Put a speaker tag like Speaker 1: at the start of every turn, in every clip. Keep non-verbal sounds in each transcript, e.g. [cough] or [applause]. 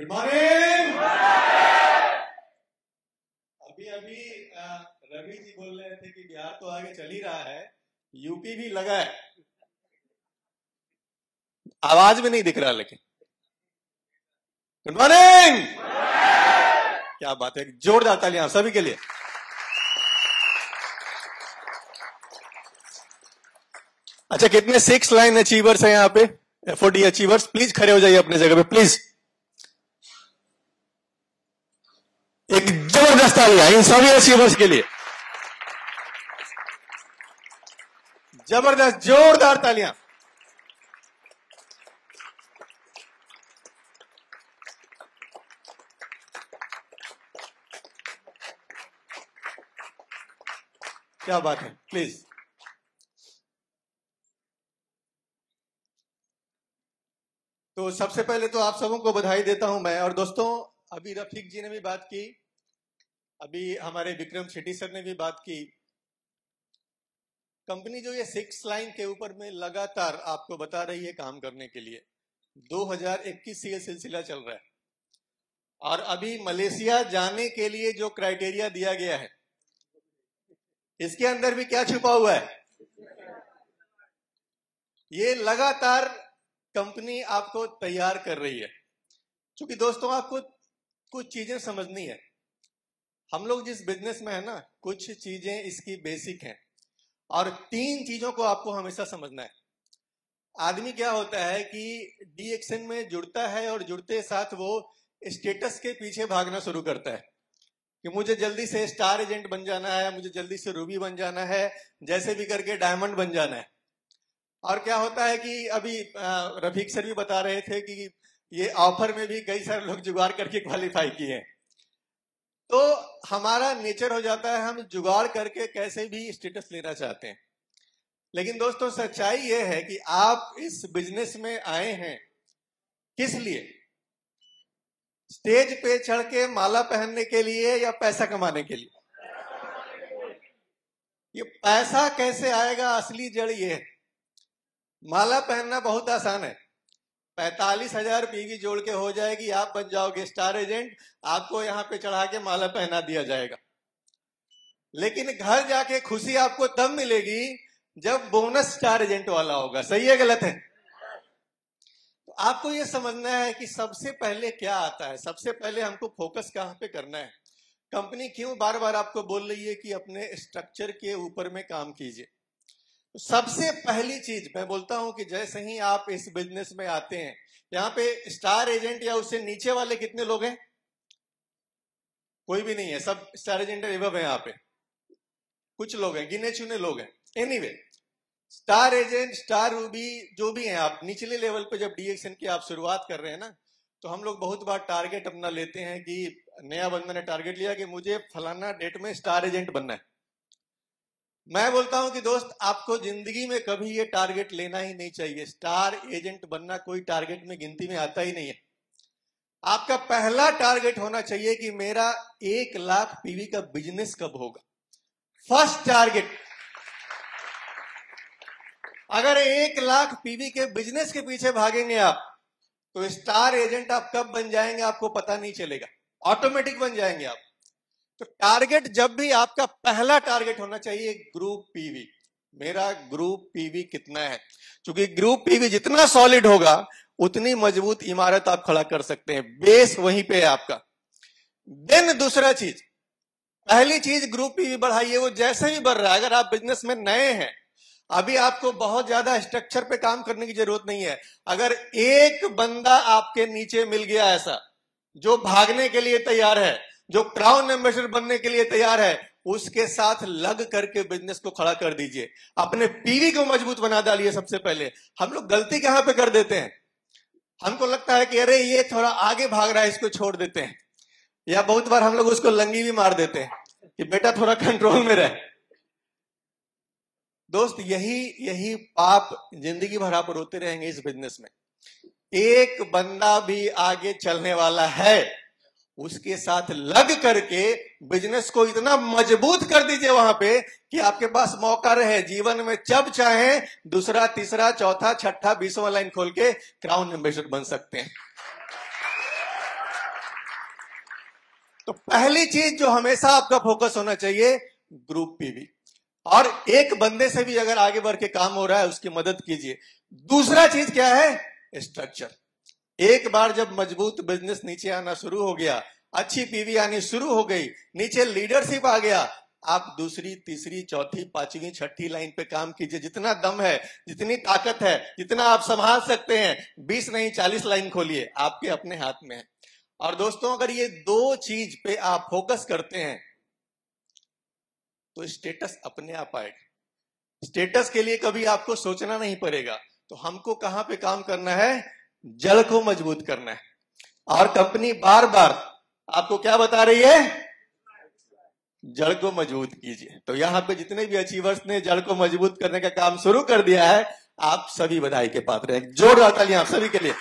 Speaker 1: good morning अभी अभी रवि जी
Speaker 2: बोल रहे थे कि बिहार तो आगे चल ही रहा है यूपी भी लगा है आवाज में नहीं दिख रहा लेकिन गुड मॉर्निंग क्या बात है जोरदार तालियां सभी के लिए अच्छा कितने सिक्स लाइन अचीवर्स हैं यहाँ पे एफओडी अचीवर्स प्लीज खड़े हो जाइए अपने जगह पे प्लीज एक जबरदस्त ताली है इन सभी रिसीवर्स के लिए जबरदस्त जोरदार तालियां क्या बात है प्लीज तो सबसे पहले तो आप सबों को बधाई देता हूं मैं और दोस्तों अभी रफीक जी ने भी बात की अभी हमारे विक्रम शेट्टी सर ने भी बात की कंपनी जो ये सिक्स लाइन के ऊपर में लगातार आपको बता रही है काम करने के लिए 2021 से ये सिलसिला चल रहा है और अभी मलेशिया जाने के लिए जो क्राइटेरिया दिया गया है इसके अंदर भी क्या छुपा हुआ है ये लगातार कंपनी आपको तैयार कर रही है क्योंकि दोस्तों आपको कुछ चीजें समझनी है हम लोग जिस बिजनेस में है ना कुछ चीजें इसकी बेसिक हैं और तीन चीजों को आपको हमेशा समझना है आदमी क्या होता है कि डी एक्शन में जुड़ता है और जुड़ते साथ वो स्टेटस के पीछे भागना शुरू करता है कि मुझे जल्दी से स्टार एजेंट बन जाना है मुझे जल्दी से रूबी बन जाना है जैसे भी करके डायमंड बन जाना है और क्या होता है कि अभी रफीक सर भी बता रहे थे कि ये ऑफर में भी कई सारे लोग जुगाड़ करके क्वालिफाई किए तो हमारा नेचर हो जाता है हम जुगाड़ करके कैसे भी स्टेटस लेना चाहते हैं लेकिन दोस्तों सच्चाई ये है कि आप इस बिजनेस में आए हैं किस लिए स्टेज पे चढ़ के माला पहनने के लिए या पैसा कमाने के लिए ये पैसा कैसे आएगा असली जड़ ये है माला पहनना बहुत आसान है पैतालीस हजार पीवी जोड़ के हो जाएगी आप बन जाओगे स्टार एजेंट आपको यहाँ पे चढ़ा के माला पहना दिया जाएगा लेकिन घर जाके खुशी आपको तब मिलेगी जब बोनस स्टार एजेंट वाला होगा सही है गलत है तो आपको ये समझना है कि सबसे पहले क्या आता है सबसे पहले हमको फोकस कहाँ पे करना है कंपनी क्यों बार बार आपको बोल रही है कि अपने स्ट्रक्चर के ऊपर में काम कीजिए सबसे पहली चीज मैं बोलता हूं कि जैसे ही आप इस बिजनेस में आते हैं यहाँ पे स्टार एजेंट या उससे नीचे वाले कितने लोग हैं कोई भी नहीं है सब स्टार एजेंट एवब है यहां पे कुछ लोग हैं गिने चुने लोग हैं any star agent star ruby जो भी हैं आप निचले लेवल पे जब डीएक्शन की आप शुरुआत कर रहे हैं ना तो हम लोग बहुत बार टारगेट अपना लेते हैं कि नया बंदा ने टारगेट लिया कि मुझे फलाना डेट में स्टार एजेंट बनना है मैं बोलता हूं कि दोस्त आपको जिंदगी में कभी ये टारगेट लेना ही नहीं चाहिए स्टार एजेंट बनना कोई टारगेट में गिनती में आता ही नहीं है आपका पहला टारगेट होना चाहिए कि मेरा एक लाख पीवी का बिजनेस कब होगा फर्स्ट टारगेट अगर एक लाख पीवी के बिजनेस के पीछे भागेंगे आप तो स्टार एजेंट आप कब बन जाएंगे आपको पता नहीं चलेगा ऑटोमेटिक बन जाएंगे आप तो टारगेट जब भी आपका पहला टारगेट होना चाहिए ग्रुप पीवी मेरा ग्रुप पीवी कितना है क्योंकि ग्रुप पीवी जितना सॉलिड होगा उतनी मजबूत इमारत आप खड़ा कर सकते हैं बेस वहीं पे है आपका देन दूसरा चीज पहली चीज ग्रुप पीवी बढ़ाइए वो जैसे ही बढ़ रहा है अगर आप बिजनेस में नए हैं अभी आपको बहुत ज्यादा स्ट्रक्चर पे काम करने की जरूरत नहीं है अगर एक बंदा आपके नीचे मिल गया ऐसा जो भागने के लिए तैयार है जो क्राउन एम्बेसडर बनने के लिए तैयार है उसके साथ लग करके बिजनेस को खड़ा कर दीजिए अपने पीवी को मजबूत बना डालिए सबसे पहले हम लोग गलती कहां पे कर देते हैं हमको लगता है कि अरे ये थोड़ा आगे भाग रहा है इसको छोड़ देते हैं या बहुत बार हम लोग उसको लंगी भी मार देते हैं कि बेटा थोड़ा कंट्रोल में रहे दोस्त यही यही पाप जिंदगी भर आप रोते रहेंगे इस बिजनेस में एक बंदा भी आगे चलने वाला है उसके साथ लग करके बिजनेस को इतना मजबूत कर दीजिए वहां पे कि आपके पास मौका रहे जीवन में जब चाहे दूसरा तीसरा चौथा छठा बीसवा लाइन खोल के क्राउन एम्बेसडर बन सकते हैं तो पहली चीज जो हमेशा आपका फोकस होना चाहिए ग्रुप पीवी और एक बंदे से भी अगर आगे बढ़ के काम हो रहा है उसकी मदद कीजिए दूसरा चीज क्या है स्ट्रक्चर एक बार जब मजबूत बिजनेस नीचे आना शुरू हो गया अच्छी पीवी आनी शुरू हो गई नीचे लीडरशिप आ गया आप दूसरी तीसरी चौथी पांचवी छठी लाइन पे काम कीजिए जितना दम है जितनी ताकत है जितना आप संभाल सकते हैं बीस नहीं चालीस लाइन खोलिए आपके अपने हाथ में है और दोस्तों अगर ये दो चीज पे आप फोकस करते हैं तो स्टेटस अपने आप आएगा स्टेटस के लिए कभी आपको सोचना नहीं पड़ेगा तो हमको कहां पे काम करना है जड़ को मजबूत करना है और कंपनी बार बार आपको क्या बता रही है जड़ को मजबूत कीजिए तो यहां पे जितने भी अचीवर्स ने जड़ को मजबूत करने का काम शुरू कर दिया है आप सभी बधाई के पात्र हैं जोरदार तालियां आप सभी के लिए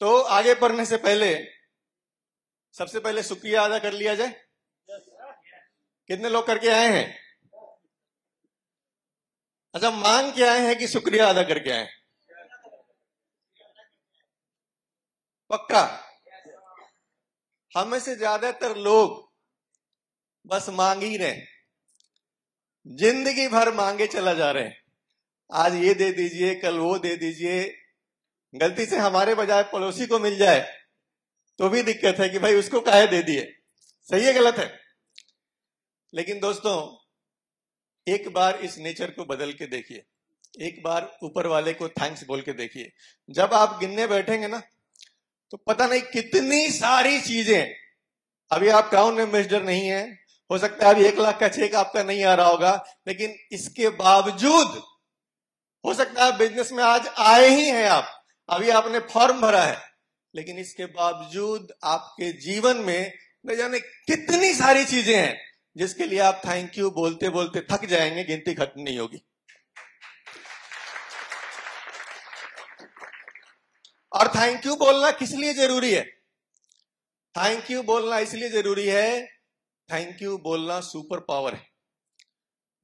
Speaker 2: तो आगे बढ़ने से पहले सबसे पहले शुक्रिया अदा कर लिया जाए कितने लोग करके आए हैं अच्छा मांग के आए हैं कि शुक्रिया अदा करके आए पक्का हमें से ज्यादातर लोग बस मांग ही रहे जिंदगी भर मांगे चला जा रहे हैं आज ये दे दीजिए कल वो दे दीजिए गलती से हमारे बजाय पड़ोसी को मिल जाए तो भी दिक्कत है कि भाई उसको काहे दे दिए सही है गलत है लेकिन दोस्तों एक बार इस नेचर को बदल के देखिए एक बार ऊपर वाले को थैंक्स बोल के देखिए जब आप गिनने बैठेंगे ना तो पता नहीं कितनी सारी चीजें अभी आप क्राउन एम्बेसडर नहीं है हो सकता है अभी एक लाख का चेक आपका नहीं आ रहा होगा लेकिन इसके बावजूद हो सकता है बिजनेस में आज आए ही हैं आप अभी आपने फॉर्म भरा है लेकिन इसके बावजूद आपके जीवन में न जाने कितनी सारी चीजें हैं जिसके लिए आप थैंक यू बोलते बोलते थक जाएंगे गिनती खत्म नहीं होगी और थैंक यू बोलना किस लिए जरूरी है थैंक यू बोलना इसलिए जरूरी है थैंक यू बोलना सुपर पावर है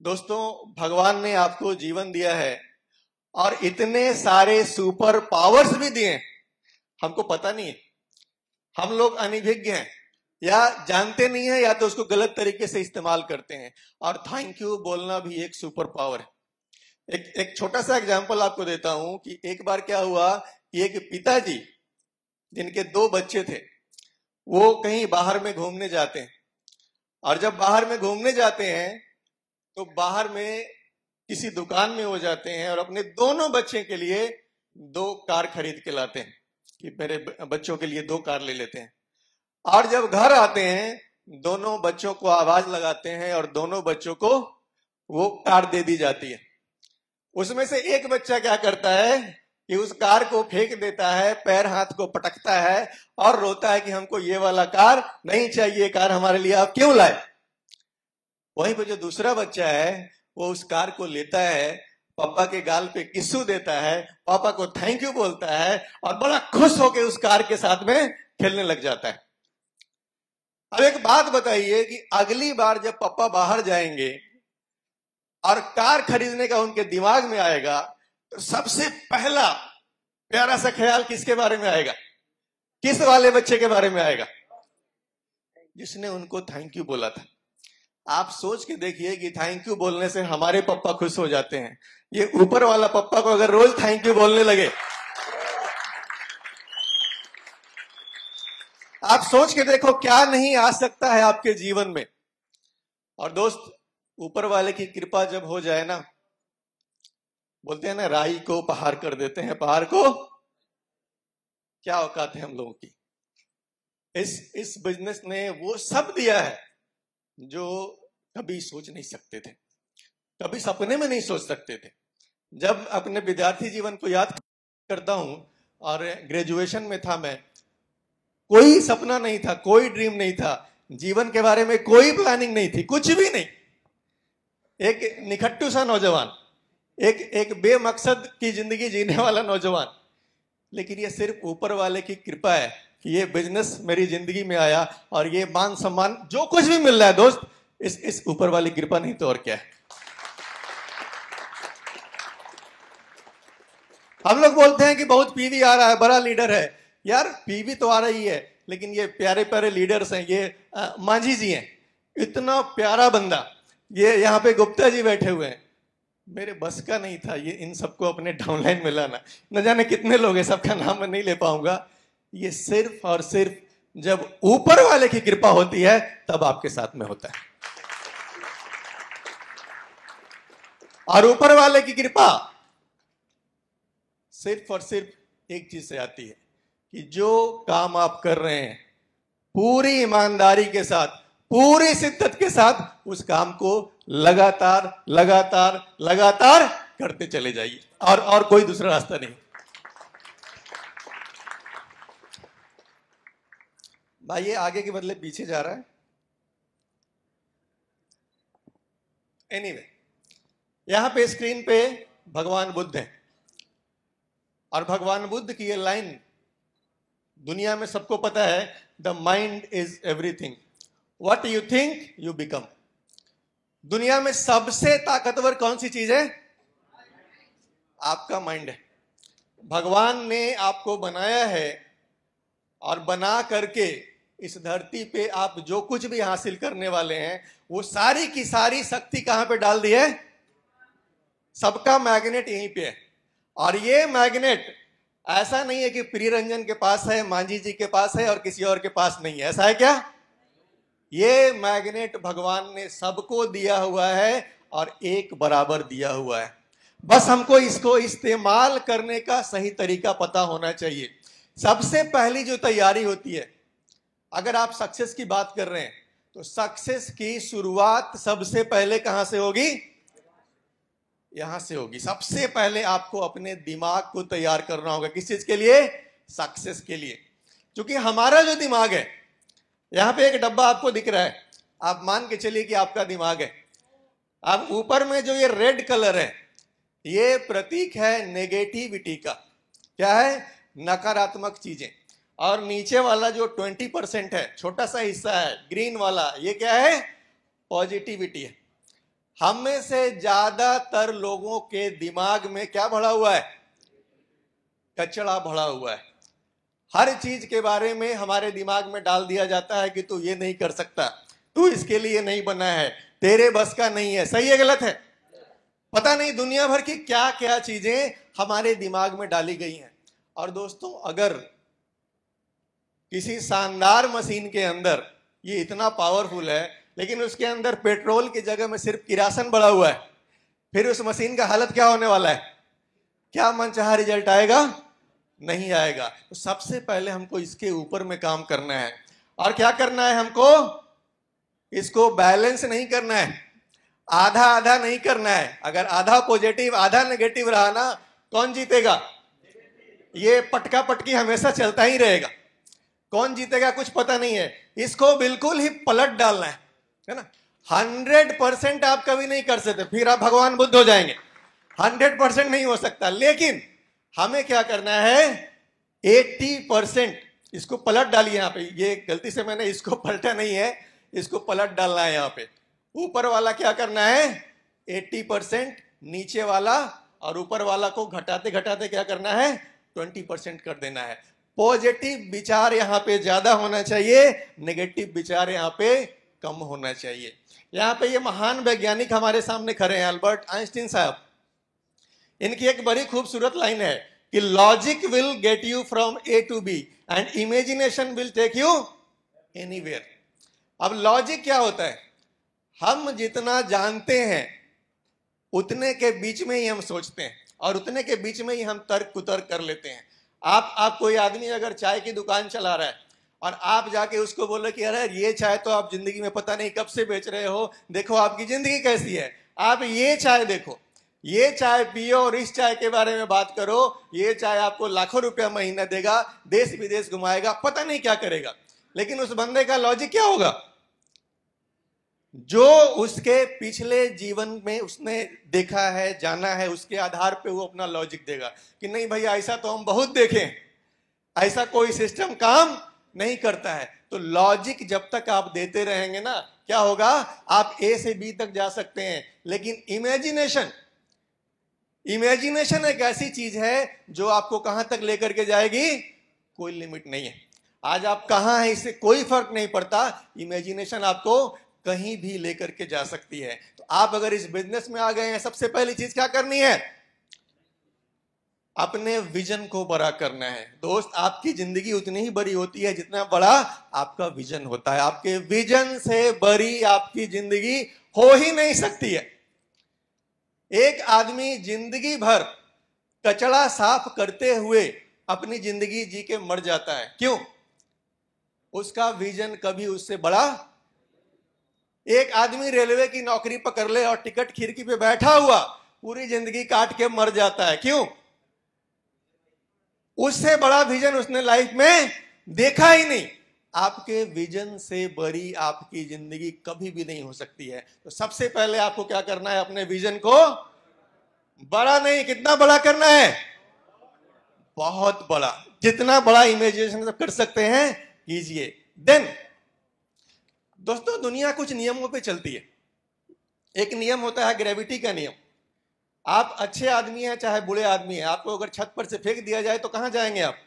Speaker 2: दोस्तों भगवान ने आपको जीवन दिया है और इतने सारे सुपर पावर्स भी दिए हैं हमको पता नहीं है हम लोग अनिभिज्ञ हैं या जानते नहीं है या तो उसको गलत तरीके से इस्तेमाल करते हैं और थैंक यू बोलना भी एक सुपर पावर है एक एक छोटा सा एग्जाम्पल आपको देता हूं कि एक बार क्या हुआ कि एक पिताजी जिनके दो बच्चे थे वो कहीं बाहर में घूमने जाते हैं और जब बाहर में घूमने जाते हैं तो बाहर में किसी दुकान में हो जाते हैं और अपने दोनों बच्चे के लिए दो कार खरीद के लाते हैं कि मेरे बच्चों के लिए दो कार ले लेते हैं और जब घर आते हैं दोनों बच्चों को आवाज लगाते हैं और दोनों बच्चों को वो कार दे दी जाती है उसमें से एक बच्चा क्या करता है कि उस कार को फेंक देता है पैर हाथ को पटकता है और रोता है कि हमको ये वाला कार नहीं चाहिए कार हमारे लिए आप क्यों लाए वहीं पर जो दूसरा बच्चा है वो उस कार को लेता है पापा के गाल पे किस्सू देता है पापा को थैंक यू बोलता है और बड़ा खुश होकर उस कार के साथ में खेलने लग जाता है अब एक बात बताइए कि अगली बार जब पापा बाहर जाएंगे और कार खरीदने का उनके दिमाग में आएगा तो सबसे पहला प्यारा सा ख्याल किसके बारे में आएगा किस वाले बच्चे के बारे में आएगा जिसने उनको थैंक यू बोला था आप सोच के देखिए कि थैंक यू बोलने से हमारे पप्पा खुश हो जाते हैं ये ऊपर वाला पप्पा को अगर रोज थैंक यू बोलने लगे आप सोच के देखो क्या नहीं आ सकता है आपके जीवन में और दोस्त ऊपर वाले की कृपा जब हो जाए ना बोलते हैं ना राई को पहाड़ कर देते हैं पहाड़ को क्या औकात है हम लोगों की इस इस बिजनेस ने वो सब दिया है जो कभी सोच नहीं सकते थे कभी सपने में नहीं सोच सकते थे जब अपने विद्यार्थी जीवन को याद करता हूं और ग्रेजुएशन में था मैं कोई सपना नहीं था कोई ड्रीम नहीं था जीवन के बारे में कोई प्लानिंग नहीं थी कुछ भी नहीं एक निखट्टू सा नौजवान एक एक बेमकसद की जिंदगी जीने वाला नौजवान लेकिन ये सिर्फ ऊपर वाले की कृपा है कि ये बिजनेस मेरी जिंदगी में आया और ये मान सम्मान जो कुछ भी मिल रहा है दोस्त इस इस ऊपर वाली कृपा नहीं तो और क्या है हम लोग बोलते हैं कि बहुत पीवी आ रहा है बड़ा लीडर है यार पीवी तो आ रही है लेकिन ये प्यारे प्यारे लीडर्स हैं ये मांझी जी हैं इतना प्यारा बंदा ये यहाँ पे गुप्ता जी बैठे हुए हैं मेरे बस का नहीं था ये इन सबको अपने डाउनलाइन में लाना न जाने कितने लोग हैं सबका नाम मैं नहीं ले पाऊंगा ये सिर्फ और सिर्फ जब ऊपर वाले की कृपा होती है तब आपके साथ में होता है और ऊपर वाले की कृपा सिर्फ और सिर्फ एक चीज से आती है कि जो काम आप कर रहे हैं पूरी ईमानदारी के साथ पूरी शिद्दत के साथ उस काम को लगातार लगातार लगातार करते चले जाइए और और कोई दूसरा रास्ता नहीं भाई ये आगे के बदले पीछे जा रहा है एनीवे anyway, यहां पे स्क्रीन पे भगवान बुद्ध हैं और भगवान बुद्ध की ये लाइन दुनिया में सबको पता है the mind is everything what you think you become दुनिया में सबसे ताकतवर कौन सी चीज है आपका माइंड है भगवान ने आपको बनाया है और बना करके इस धरती पे आप जो कुछ भी हासिल करने वाले हैं वो सारी की सारी शक्ति कहां पे डाल दी है सबका मैग्नेट यहीं पे है और ये मैग्नेट ऐसा नहीं है कि प्रिय रंजन के पास है मांझी जी के पास है और किसी और के पास नहीं है ऐसा है क्या ये मैग्नेट भगवान ने सबको दिया हुआ है और एक बराबर दिया हुआ है बस हमको इसको इस्तेमाल करने का सही तरीका पता होना चाहिए सबसे पहली जो तैयारी होती है अगर आप सक्सेस की बात कर रहे हैं तो सक्सेस की शुरुआत सबसे पहले कहां से होगी यहां से होगी सबसे पहले आपको अपने दिमाग को तैयार करना होगा किस चीज के लिए सक्सेस के लिए क्योंकि हमारा जो दिमाग है यहां पे एक डब्बा आपको दिख रहा है आप मान के चलिए कि आपका दिमाग है अब ऊपर में जो ये रेड कलर है ये प्रतीक है नेगेटिविटी का क्या है नकारात्मक चीजें और नीचे वाला जो ट्वेंटी परसेंट है छोटा सा हिस्सा है ग्रीन वाला ये क्या है पॉजिटिविटी है हम में से ज्यादातर लोगों के दिमाग में क्या भरा हुआ है कचड़ा भरा हुआ है हर चीज के बारे में हमारे दिमाग में डाल दिया जाता है कि तू ये नहीं कर सकता तू इसके लिए नहीं बना है तेरे बस का नहीं है सही है गलत है पता नहीं दुनिया भर की क्या क्या चीजें हमारे दिमाग में डाली गई हैं और दोस्तों अगर किसी शानदार मशीन के अंदर ये इतना पावरफुल है लेकिन उसके अंदर पेट्रोल की जगह में सिर्फ किरासन बढ़ा हुआ है फिर उस मशीन का हालत क्या होने वाला है क्या मनचाहा रिजल्ट आएगा नहीं आएगा तो सबसे पहले हमको इसके ऊपर में काम करना है और क्या करना है हमको इसको बैलेंस नहीं करना है आधा आधा नहीं करना है अगर आधा पॉजिटिव आधा नेगेटिव रहा ना कौन जीतेगा ये पटका पटकी हमेशा चलता ही रहेगा कौन जीतेगा कुछ पता नहीं है इसको बिल्कुल ही पलट डालना है है ना हंड्रेड परसेंट आप कभी नहीं कर सकते फिर आप भगवान बुद्ध हो जाएंगे हंड्रेड परसेंट नहीं हो सकता लेकिन हमें क्या करना है एट्टी परसेंट इसको पलट डालिए यहाँ पे ये गलती से मैंने इसको [laughs] पलटा नहीं है इसको पलट डालना है यहां पे ऊपर वाला क्या करना है एट्टी परसेंट नीचे वाला और ऊपर वाला को घटाते घटाते क्या करना है ट्वेंटी परसेंट कर देना है पॉजिटिव विचार यहां पे ज्यादा होना चाहिए नेगेटिव विचार यहाँ पे कम होना चाहिए यहाँ पे ये महान वैज्ञानिक हमारे सामने खड़े हैं अल्बर्ट आइंस्टीन साहब इनकी एक बड़ी खूबसूरत लाइन है कि logic will get you from A to B and imagination will take you any अब लॉजिक क्या होता है हम जितना जानते हैं उतने के बीच में ही हम सोचते हैं और उतने के बीच में ही हम तर्क कुतर्क कर लेते हैं आप आप कोई आदमी अगर चाय की दुकान चला रहा है और आप जाके उसको बोलो कि अरे ये चाय तो आप जिंदगी में पता नहीं कब से बेच रहे हो देखो आपकी जिंदगी कैसी है आप ये चाय देखो ये चाय पियो और इस चाय के बारे में बात करो ये चाय आपको लाखों रुपया महीना देगा देश विदेश घुमाएगा पता नहीं क्या करेगा लेकिन उस बंदे का लॉजिक क्या होगा जो उसके पिछले जीवन में उसने देखा है जाना है उसके आधार पे वो अपना लॉजिक देगा कि नहीं भाई ऐसा तो हम बहुत देखें ऐसा कोई सिस्टम काम नहीं करता है तो लॉजिक जब तक आप देते रहेंगे ना क्या होगा आप ए से बी तक जा सकते हैं लेकिन इमेजिनेशन इमेजिनेशन एक ऐसी चीज है जो आपको कहां तक लेकर के जाएगी कोई लिमिट नहीं है आज आप कहां हैं इससे कोई फर्क नहीं पड़ता इमेजिनेशन आपको कहीं भी लेकर के जा सकती है तो आप अगर इस बिजनेस में आ गए हैं सबसे पहली चीज क्या करनी है अपने विजन को बड़ा करना है दोस्त आपकी जिंदगी उतनी ही बड़ी होती है जितना बड़ा आपका विजन होता है आपके विजन से बड़ी आपकी जिंदगी हो ही नहीं सकती है एक आदमी जिंदगी भर कचड़ा साफ करते हुए अपनी जिंदगी जी के मर जाता है क्यों उसका विजन कभी उससे बड़ा एक आदमी रेलवे की नौकरी पकड़ ले और टिकट खिड़की पे बैठा हुआ पूरी जिंदगी काट के मर जाता है क्यों उससे बड़ा विजन उसने लाइफ में देखा ही नहीं आपके विजन से बड़ी आपकी जिंदगी कभी भी नहीं हो सकती है तो सबसे पहले आपको क्या करना है अपने विजन को बड़ा नहीं कितना बड़ा करना है बहुत बड़ा जितना बड़ा इमेजिनेशन कर सकते हैं कीजिए देन दोस्तों दुनिया कुछ नियमों पे चलती है एक नियम होता है ग्रेविटी का नियम आप अच्छे आदमी हैं चाहे बुरे आदमी हैं आपको अगर छत पर से फेंक दिया जाए तो कहाँ जाएंगे आप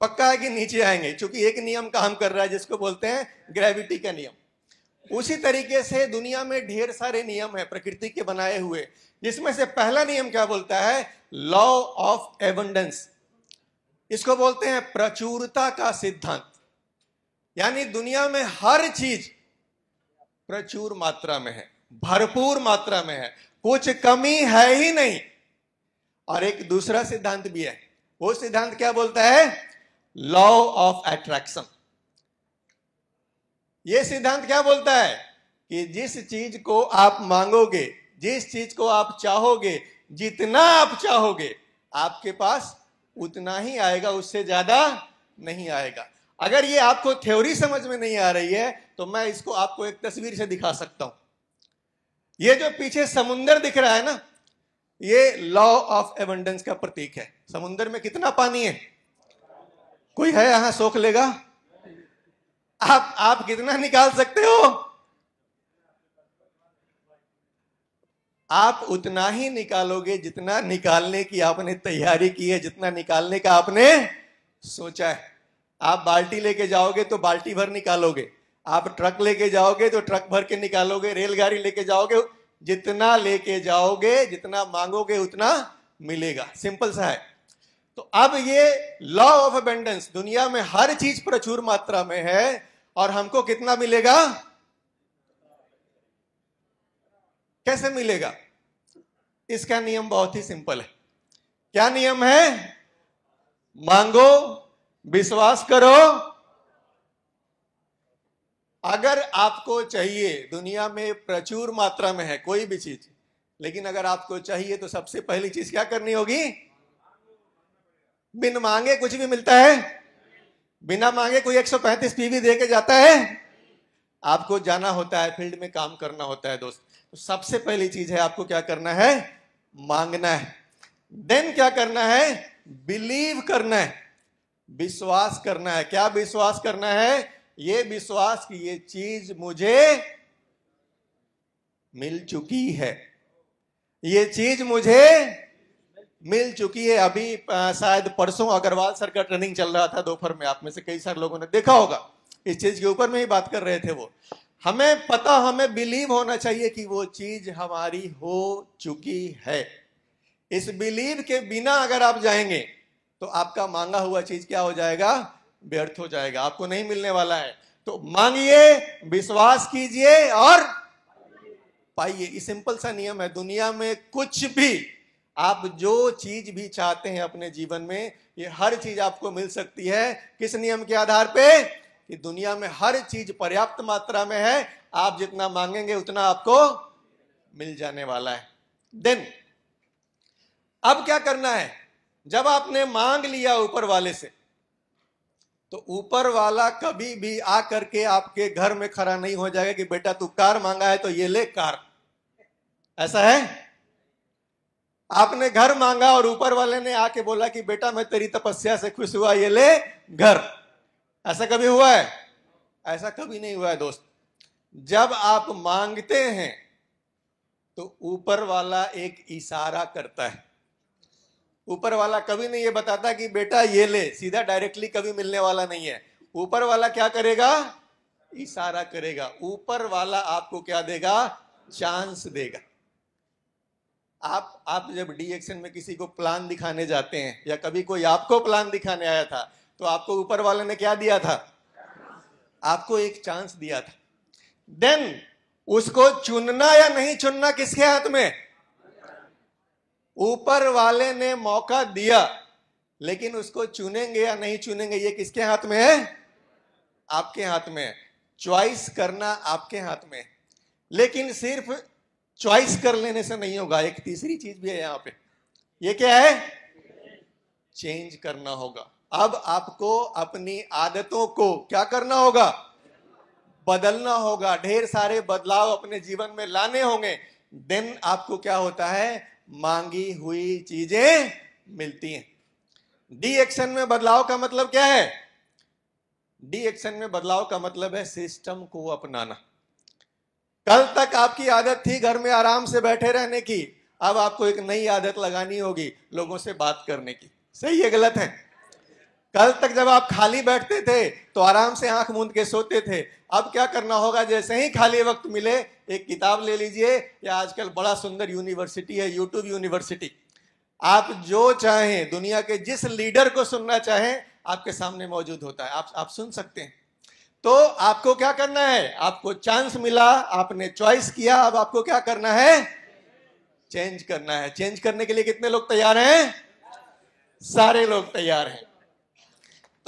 Speaker 2: पक्का है कि नीचे आएंगे क्योंकि एक नियम काम कर रहा है जिसको बोलते हैं ग्रेविटी का नियम उसी तरीके से दुनिया में ढेर सारे नियम है प्रकृति के बनाए हुए जिसमें से पहला नियम क्या बोलता है लॉ ऑफ एबंडेंस इसको बोलते हैं प्रचुरता का सिद्धांत यानी दुनिया में हर चीज प्रचुर मात्रा में है भरपूर मात्रा में है कुछ कमी है ही नहीं और एक दूसरा सिद्धांत भी है वो सिद्धांत क्या बोलता है लॉ ऑफ एट्रैक्शन ये सिद्धांत क्या बोलता है कि जिस चीज को आप मांगोगे जिस चीज को आप चाहोगे जितना आप चाहोगे आपके पास उतना ही आएगा उससे ज्यादा नहीं आएगा अगर ये आपको थ्योरी समझ में नहीं आ रही है तो मैं इसको आपको एक तस्वीर से दिखा सकता हूं ये जो पीछे समुंदर दिख रहा है ना ये लॉ ऑफ एबंडेंस का प्रतीक है समुंदर में कितना पानी है कोई है यहां सोख लेगा आप आप कितना निकाल सकते हो आप उतना ही निकालोगे जितना निकालने की आपने तैयारी की है जितना निकालने का आपने सोचा है आप बाल्टी लेके जाओगे तो बाल्टी भर निकालोगे आप ट्रक लेके जाओगे तो ट्रक भर के निकालोगे रेलगाड़ी लेके जाओगे जितना लेके जाओगे जितना मांगोगे उतना मिलेगा सिंपल सा है तो अब ये लॉ ऑफ अबेंडेंस दुनिया में हर चीज प्रचुर मात्रा में है और हमको कितना मिलेगा कैसे मिलेगा इसका नियम बहुत ही सिंपल है क्या नियम है मांगो विश्वास करो अगर आपको चाहिए दुनिया में प्रचुर मात्रा में है कोई भी चीज लेकिन अगर आपको चाहिए तो सबसे पहली चीज क्या करनी होगी बिन मांगे कुछ भी मिलता है बिना मांगे कोई 135 पीवी दे के जाता है आपको जाना होता है फील्ड में काम करना होता है दोस्त तो सबसे पहली चीज है आपको क्या करना है मांगना है देन क्या करना है बिलीव करना है विश्वास करना है क्या विश्वास करना है ये विश्वास कि ये चीज मुझे मिल चुकी है ये चीज मुझे मिल चुकी है अभी शायद परसों अग्रवाल सर का ट्रेनिंग चल रहा था दोपहर में आप में से कई सारे लोगों ने देखा होगा इस चीज के ऊपर में ही बात कर रहे थे वो हमें पता हमें बिलीव होना चाहिए कि वो चीज हमारी हो चुकी है इस बिलीव के बिना अगर आप जाएंगे तो आपका मांगा हुआ चीज क्या हो जाएगा व्यर्थ हो जाएगा आपको नहीं मिलने वाला है तो मांगिए विश्वास कीजिए और पाइए ये सिंपल सा नियम है दुनिया में कुछ भी आप जो चीज भी चाहते हैं अपने जीवन में ये हर चीज आपको मिल सकती है किस नियम के आधार पे कि दुनिया में हर चीज पर्याप्त मात्रा में है आप जितना मांगेंगे उतना आपको मिल जाने वाला है देन अब क्या करना है जब आपने मांग लिया ऊपर वाले से तो ऊपर वाला कभी भी आकर के आपके घर में खड़ा नहीं हो जाएगा कि बेटा तू कार मांगा है तो ये ले कार ऐसा है आपने घर मांगा और ऊपर वाले ने आके बोला कि बेटा मैं तेरी तपस्या से खुश हुआ ये ले घर ऐसा कभी हुआ है ऐसा कभी नहीं हुआ है दोस्त जब आप मांगते हैं तो ऊपर वाला एक इशारा करता है ऊपर वाला कभी नहीं ये बताता कि बेटा ये ले सीधा डायरेक्टली कभी मिलने वाला नहीं है ऊपर वाला क्या करेगा इशारा करेगा ऊपर वाला आपको क्या देगा चांस देगा आप आप जब डी एक्शन में किसी को प्लान दिखाने जाते हैं या कभी कोई आपको प्लान दिखाने आया था तो आपको ऊपर वाले ने क्या दिया था आपको एक चांस दिया था देन उसको चुनना या नहीं चुनना किसके हाथ में ऊपर वाले ने मौका दिया लेकिन उसको चुनेंगे या नहीं चुनेंगे ये किसके हाथ में है आपके हाथ में चॉइस करना आपके हाथ में लेकिन सिर्फ चॉइस कर लेने से नहीं होगा एक तीसरी चीज भी है यहां पे ये क्या है चेंज करना होगा अब आपको अपनी आदतों को क्या करना होगा बदलना होगा ढेर सारे बदलाव अपने जीवन में लाने होंगे देन आपको क्या होता है मांगी हुई चीजें मिलती हैं डी एक्शन में बदलाव का मतलब क्या है डी एक्शन में बदलाव का मतलब है सिस्टम को अपनाना कल तक आपकी आदत थी घर में आराम से बैठे रहने की अब आपको एक नई आदत लगानी होगी लोगों से बात करने की सही है गलत है कल तक जब आप खाली बैठते थे तो आराम से आंख मूंद के सोते थे अब क्या करना होगा जैसे ही खाली वक्त मिले एक किताब ले लीजिए या आजकल बड़ा सुंदर यूनिवर्सिटी है यूट्यूब यूनिवर्सिटी आप जो चाहें दुनिया के जिस लीडर को सुनना चाहें आपके सामने मौजूद होता है आप आप सुन सकते हैं तो आपको क्या करना है आपको चांस मिला आपने चॉइस किया अब आपको क्या करना है चेंज करना है चेंज करने के लिए कितने लोग तैयार हैं सारे लोग तैयार हैं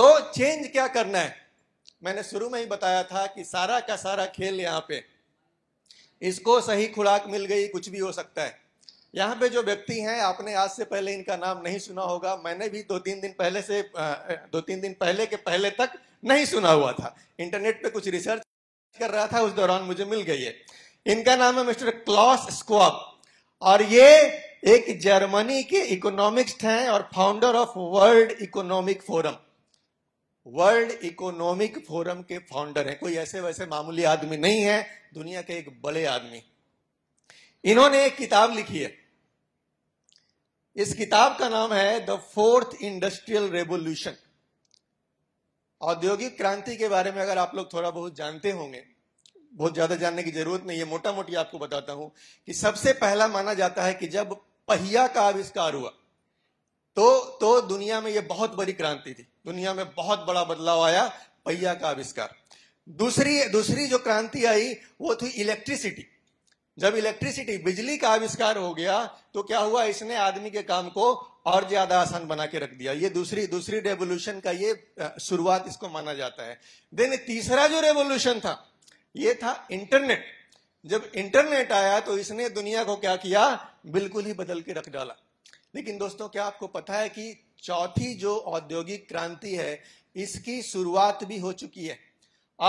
Speaker 2: तो चेंज क्या करना है मैंने शुरू में ही बताया था कि सारा का सारा खेल यहाँ पे इसको सही खुराक मिल गई कुछ भी हो सकता है यहाँ पे जो व्यक्ति हैं आपने आज से पहले इनका नाम नहीं सुना होगा मैंने भी दो तीन दिन पहले से दो तीन दिन पहले के पहले तक नहीं सुना हुआ था इंटरनेट पे कुछ रिसर्च कर रहा था उस दौरान मुझे मिल गई है इनका नाम है मिस्टर क्लॉस स्क्वाब और ये एक जर्मनी के इकोनॉमिक्स हैं और founder of world economic forum world economic forum के फाउंडर हैं कोई ऐसे वैसे मामूली आदमी नहीं है दुनिया के एक बड़े आदमी इन्होंने एक किताब लिखी है इस किताब का नाम है द फोर्थ इंडस्ट्रियल रेवोल्यूशन औद्योगिक क्रांति के बारे में अगर आप लोग थोड़ा बहुत जानते होंगे बहुत ज्यादा जानने की जरूरत नहीं है मोटा मोटी आपको बताता हूं कि सबसे पहला माना जाता है कि जब पहिया का आविष्कार हुआ तो तो दुनिया में यह बहुत बड़ी क्रांति थी दुनिया में बहुत बड़ा बदलाव आया पहिया का आविष्कार दूसरी दूसरी जो क्रांति आई वो थी इलेक्ट्रिसिटी जब इलेक्ट्रिसिटी बिजली का आविष्कार हो गया तो क्या हुआ इसने आदमी के काम को और ज्यादा आसान बना के रख दिया ये दूसरी दूसरी रेवोल्यूशन का ये शुरुआत इसको माना जाता है देन तीसरा जो रेवोल्यूशन था ये था इंटरनेट जब इंटरनेट आया तो इसने दुनिया को क्या किया बिल्कुल ही बदल के रख डाला लेकिन दोस्तों क्या आपको पता है कि चौथी जो औद्योगिक क्रांति है इसकी शुरुआत भी हो चुकी है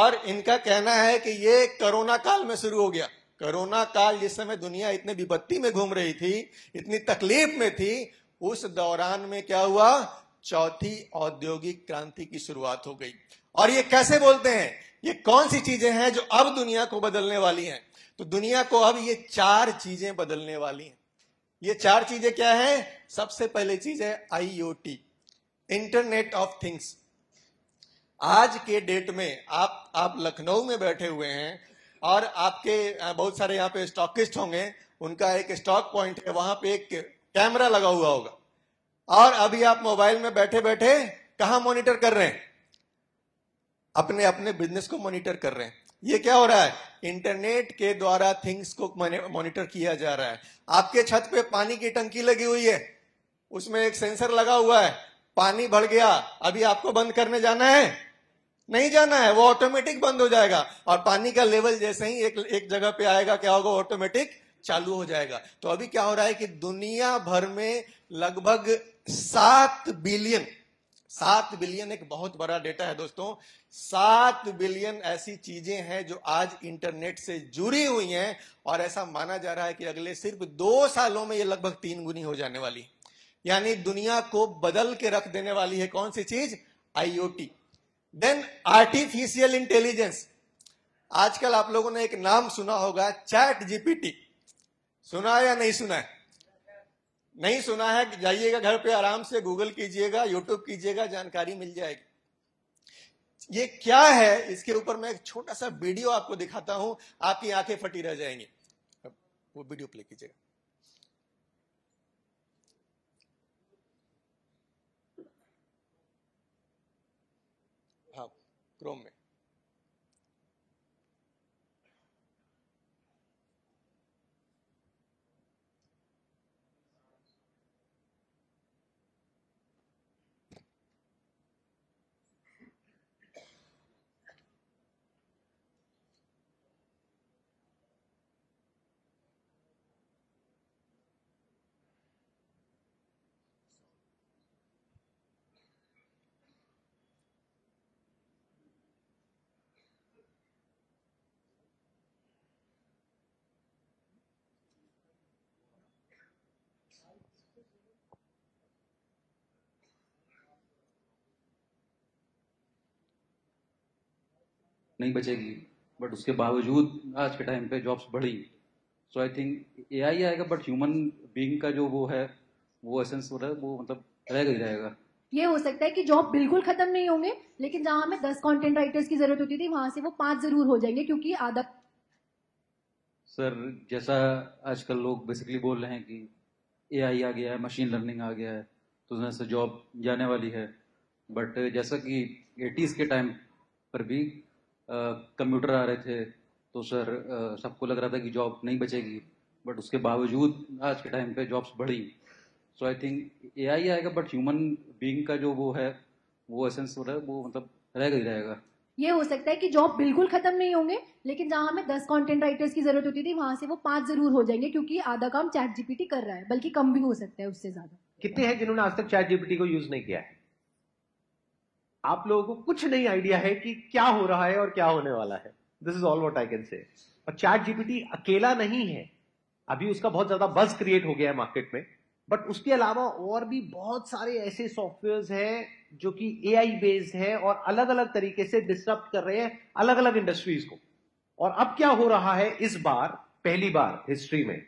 Speaker 2: और इनका कहना है कि ये कोरोना काल में शुरू हो गया कोरोना काल जिस समय दुनिया इतने विपत्ति में घूम रही थी इतनी तकलीफ में थी उस दौरान में क्या हुआ चौथी औद्योगिक क्रांति की शुरुआत हो गई और ये कैसे बोलते हैं ये कौन सी चीजें हैं जो अब दुनिया को बदलने वाली हैं तो दुनिया को अब ये चार चीजें बदलने वाली हैं ये चार चीजें क्या है सबसे पहले चीज है आईओटी इंटरनेट ऑफ थिंग्स आज के डेट में आप आप लखनऊ में बैठे हुए हैं और आपके बहुत सारे यहाँ पे स्टॉकिस्ट होंगे उनका एक स्टॉक पॉइंट है वहां पे एक कैमरा लगा हुआ होगा और अभी आप मोबाइल में बैठे बैठे कहा मॉनिटर कर रहे हैं अपने अपने बिजनेस को मॉनिटर कर रहे हैं ये क्या हो रहा है इंटरनेट के द्वारा थिंग्स को मॉनिटर किया जा रहा है आपके छत पे पानी की टंकी लगी हुई है उसमें एक सेंसर लगा हुआ है पानी भर गया अभी आपको बंद करने जाना है नहीं जाना है वो ऑटोमेटिक बंद हो जाएगा और पानी का लेवल जैसे ही एक एक जगह पे आएगा क्या होगा ऑटोमेटिक चालू हो जाएगा तो अभी क्या हो रहा है कि दुनिया भर में लगभग सात बिलियन सात बिलियन एक बहुत बड़ा डेटा है दोस्तों सात बिलियन ऐसी चीजें हैं जो आज इंटरनेट से जुड़ी हुई हैं और ऐसा माना जा रहा है कि अगले सिर्फ दो सालों में ये लगभग तीन गुनी हो जाने वाली यानी दुनिया को बदल के रख देने वाली है कौन सी चीज आईओटी देन आर्टिफिशियल इंटेलिजेंस आजकल आप लोगों ने एक नाम सुना होगा चैट जीपीटी सुना या नहीं सुना है नहीं सुना है जाइएगा घर पे आराम से गूगल कीजिएगा यूट्यूब कीजिएगा जानकारी मिल जाएगी ये क्या है इसके ऊपर मैं एक छोटा सा वीडियो आपको दिखाता हूं आपकी आंखें फटी रह जाएंगी वो वीडियो प्ले कीजिएगा हाँ क्रोम में
Speaker 1: नहीं बचेगी बट उसके बावजूद आज के टाइम पे जॉब्स बढ़ी सो आई थिंक ए आई आएगा बट ह्यूमन बींग का जो वो है वो एसेंस हो रहा है वो मतलब रहेगा ही रहेगा ये हो सकता है कि जॉब बिल्कुल खत्म नहीं होंगे लेकिन जहां हमें दस कंटेंट राइटर्स की जरूरत होती थी वहां से वो पांच जरूर हो जाएंगे क्योंकि आधा सर जैसा आजकल लोग बेसिकली बोल रहे हैं कि ए आई आ गया है मशीन लर्निंग आ गया है तो उसमें से जॉब जाने वाली है बट जैसा कि एटीज़ के टाइम पर भी कंप्यूटर आ रहे थे तो सर सबको लग रहा था कि जॉब नहीं बचेगी बट उसके बावजूद आज के टाइम पे जॉब्स बढ़ी सो आई थिंक ए आई आएगा बट ह्यूमन बींग का जो वो है वो एसेंस हो रहा है वो मतलब रहेगा ही रहेगा ये हो सकता है कि जॉब बिल्कुल खत्म नहीं होंगे लेकिन जहां हमें दस कंटेंट राइटर्स की जरूरत होती थी वहां से वो पांच जरूर हो जाएंगे क्योंकि आधा काम चैट जीपीटी कर रहा है बल्कि कम भी हो सकता है उससे ज्यादा कितने हैं जिन्होंने आज तक चैट जीपीटी को यूज नहीं किया है आप लोगों को कुछ नहीं आइडिया है कि क्या हो रहा है और क्या होने वाला है this is all what I can say और चैट जीपीटी अकेला नहीं है अभी उसका बहुत ज्यादा बज क्रिएट हो गया है मार्केट में बट उसके अलावा और भी बहुत सारे ऐसे सॉफ्टवेयर हैं जो कि ए आई बेस्ड है और अलग अलग तरीके से डिस्टर्ब कर रहे हैं अलग अलग इंडस्ट्रीज को और अब क्या हो रहा है इस बार पहली बार हिस्ट्री में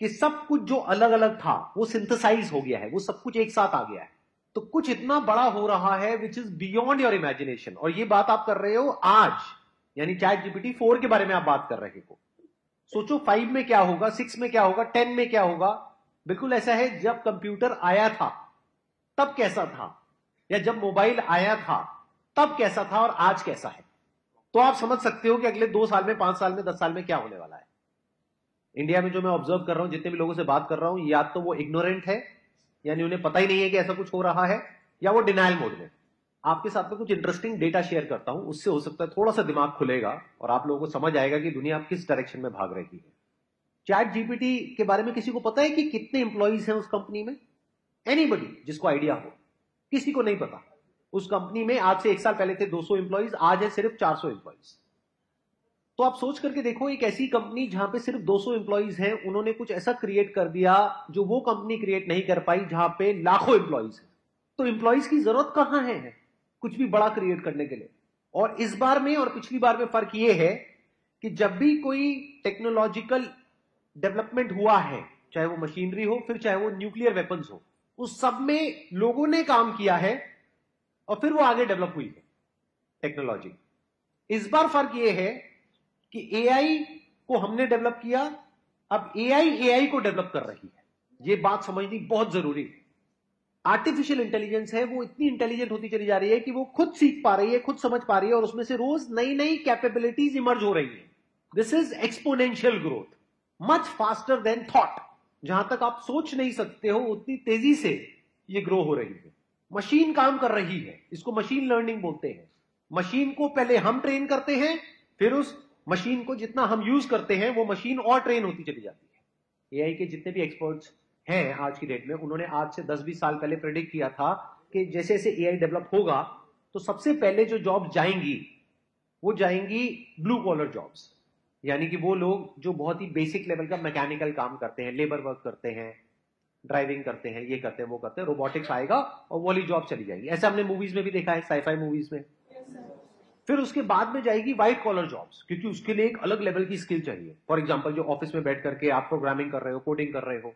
Speaker 1: कि सब कुछ जो अलग अलग था वो सिंथेसाइज हो गया है वो सब कुछ एक साथ आ गया है तो कुछ इतना बड़ा हो रहा है which is beyond your imagination और ये बात आप कर रहे हो आज यानी चैट जीपीटी फोर के बारे में आप बात कर रहे हो सोचो फाइव में क्या होगा सिक्स में क्या होगा टेन में क्या होगा बिल्कुल ऐसा है जब कंप्यूटर आया था तब कैसा था या जब मोबाइल आया था तब कैसा था और आज कैसा है तो आप समझ सकते हो कि अगले दो साल में पांच साल में दस साल में क्या होने वाला है इंडिया में जो मैं ऑब्जर्व कर रहा हूं जितने भी लोगों से बात कर रहा हूं या तो वो इग्नोरेंट है यानी उन्हें पता ही नहीं है कि ऐसा कुछ हो रहा है या वो डिनाइल मोड में आपके साथ में कुछ इंटरेस्टिंग डेटा शेयर करता हूं उससे हो सकता है थोड़ा सा दिमाग खुलेगा और आप लोगों को समझ आएगा कि दुनिया किस डायरेक्शन में भाग रही है चैट जीपीटी के बारे में किसी को पता है कि कितने इंप्लॉइज हैं उस कंपनी में एनी जिसको आइडिया हो किसी को नहीं पता उस कंपनी में आज से एक साल पहले थे 200 सौ आज है सिर्फ 400 सौ तो आप सोच करके देखो एक ऐसी कंपनी जहां पे सिर्फ 200 एम्प्लॉयज है उन्होंने कुछ ऐसा क्रिएट कर दिया जो वो कंपनी क्रिएट नहीं कर पाई जहां पे लाखों एम्प्लॉयज है तो एम्प्लॉयज की जरूरत कहां है, है कुछ भी बड़ा क्रिएट करने के लिए और इस बार में और पिछली बार में फर्क ये है कि जब भी कोई टेक्नोलॉजिकल डेवलपमेंट हुआ है चाहे वो मशीनरी हो फिर चाहे वो न्यूक्लियर वेपन हो उस सब में लोगों ने काम किया है और फिर वो आगे डेवलप हुई है टेक्नोलॉजी इस बार फर्क ये है कि एआई को हमने डेवलप किया अब एआई एआई को डेवलप कर रही है ये बात समझनी बहुत जरूरी है आर्टिफिशियल इंटेलिजेंस है वो इतनी इंटेलिजेंट होती चली जा रही है कि वो खुद सीख पा रही है खुद समझ पा रही है और उसमें से रोज नई नई कैपेबिलिटीज इमर्ज हो रही है this is exponential growth much faster than thought जहां तक आप सोच नहीं सकते हो उतनी तेजी से ये ग्रो हो रही है मशीन काम कर रही है इसको मशीन लर्निंग बोलते हैं मशीन को पहले हम ट्रेन करते हैं फिर उस मशीन को जितना हम यूज करते हैं वो मशीन और ट्रेन होती चली जाती है ए के जितने भी एक्सपर्ट्स हैं आज की डेट में उन्होंने आज से दस बीस साल पहले प्रेडिक्ट किया था कि जैसे जैसे ए डेवलप होगा तो सबसे पहले जो जॉब जाएंगी वो जाएंगी ब्लू कॉलर जॉब्स यानी कि वो लोग जो बहुत ही बेसिक लेवल का मैकेनिकल काम करते हैं लेबर वर्क करते हैं ड्राइविंग करते हैं ये करते हैं वो करते हैं रोबोटिक्स आएगा और वाली जॉब चली जाएगी ऐसे हमने मूवीज में भी देखा है साईफाई मूवीज में yes, फिर उसके बाद में जाएगी व्हाइट कॉलर जॉब्स क्योंकि उसके लिए एक अलग लेवल की स्किल चाहिए फॉर एग्जाम्पल जो ऑफिस में बैठ करके आप प्रोग्रामिंग कर रहे हो कोडिंग कर रहे हो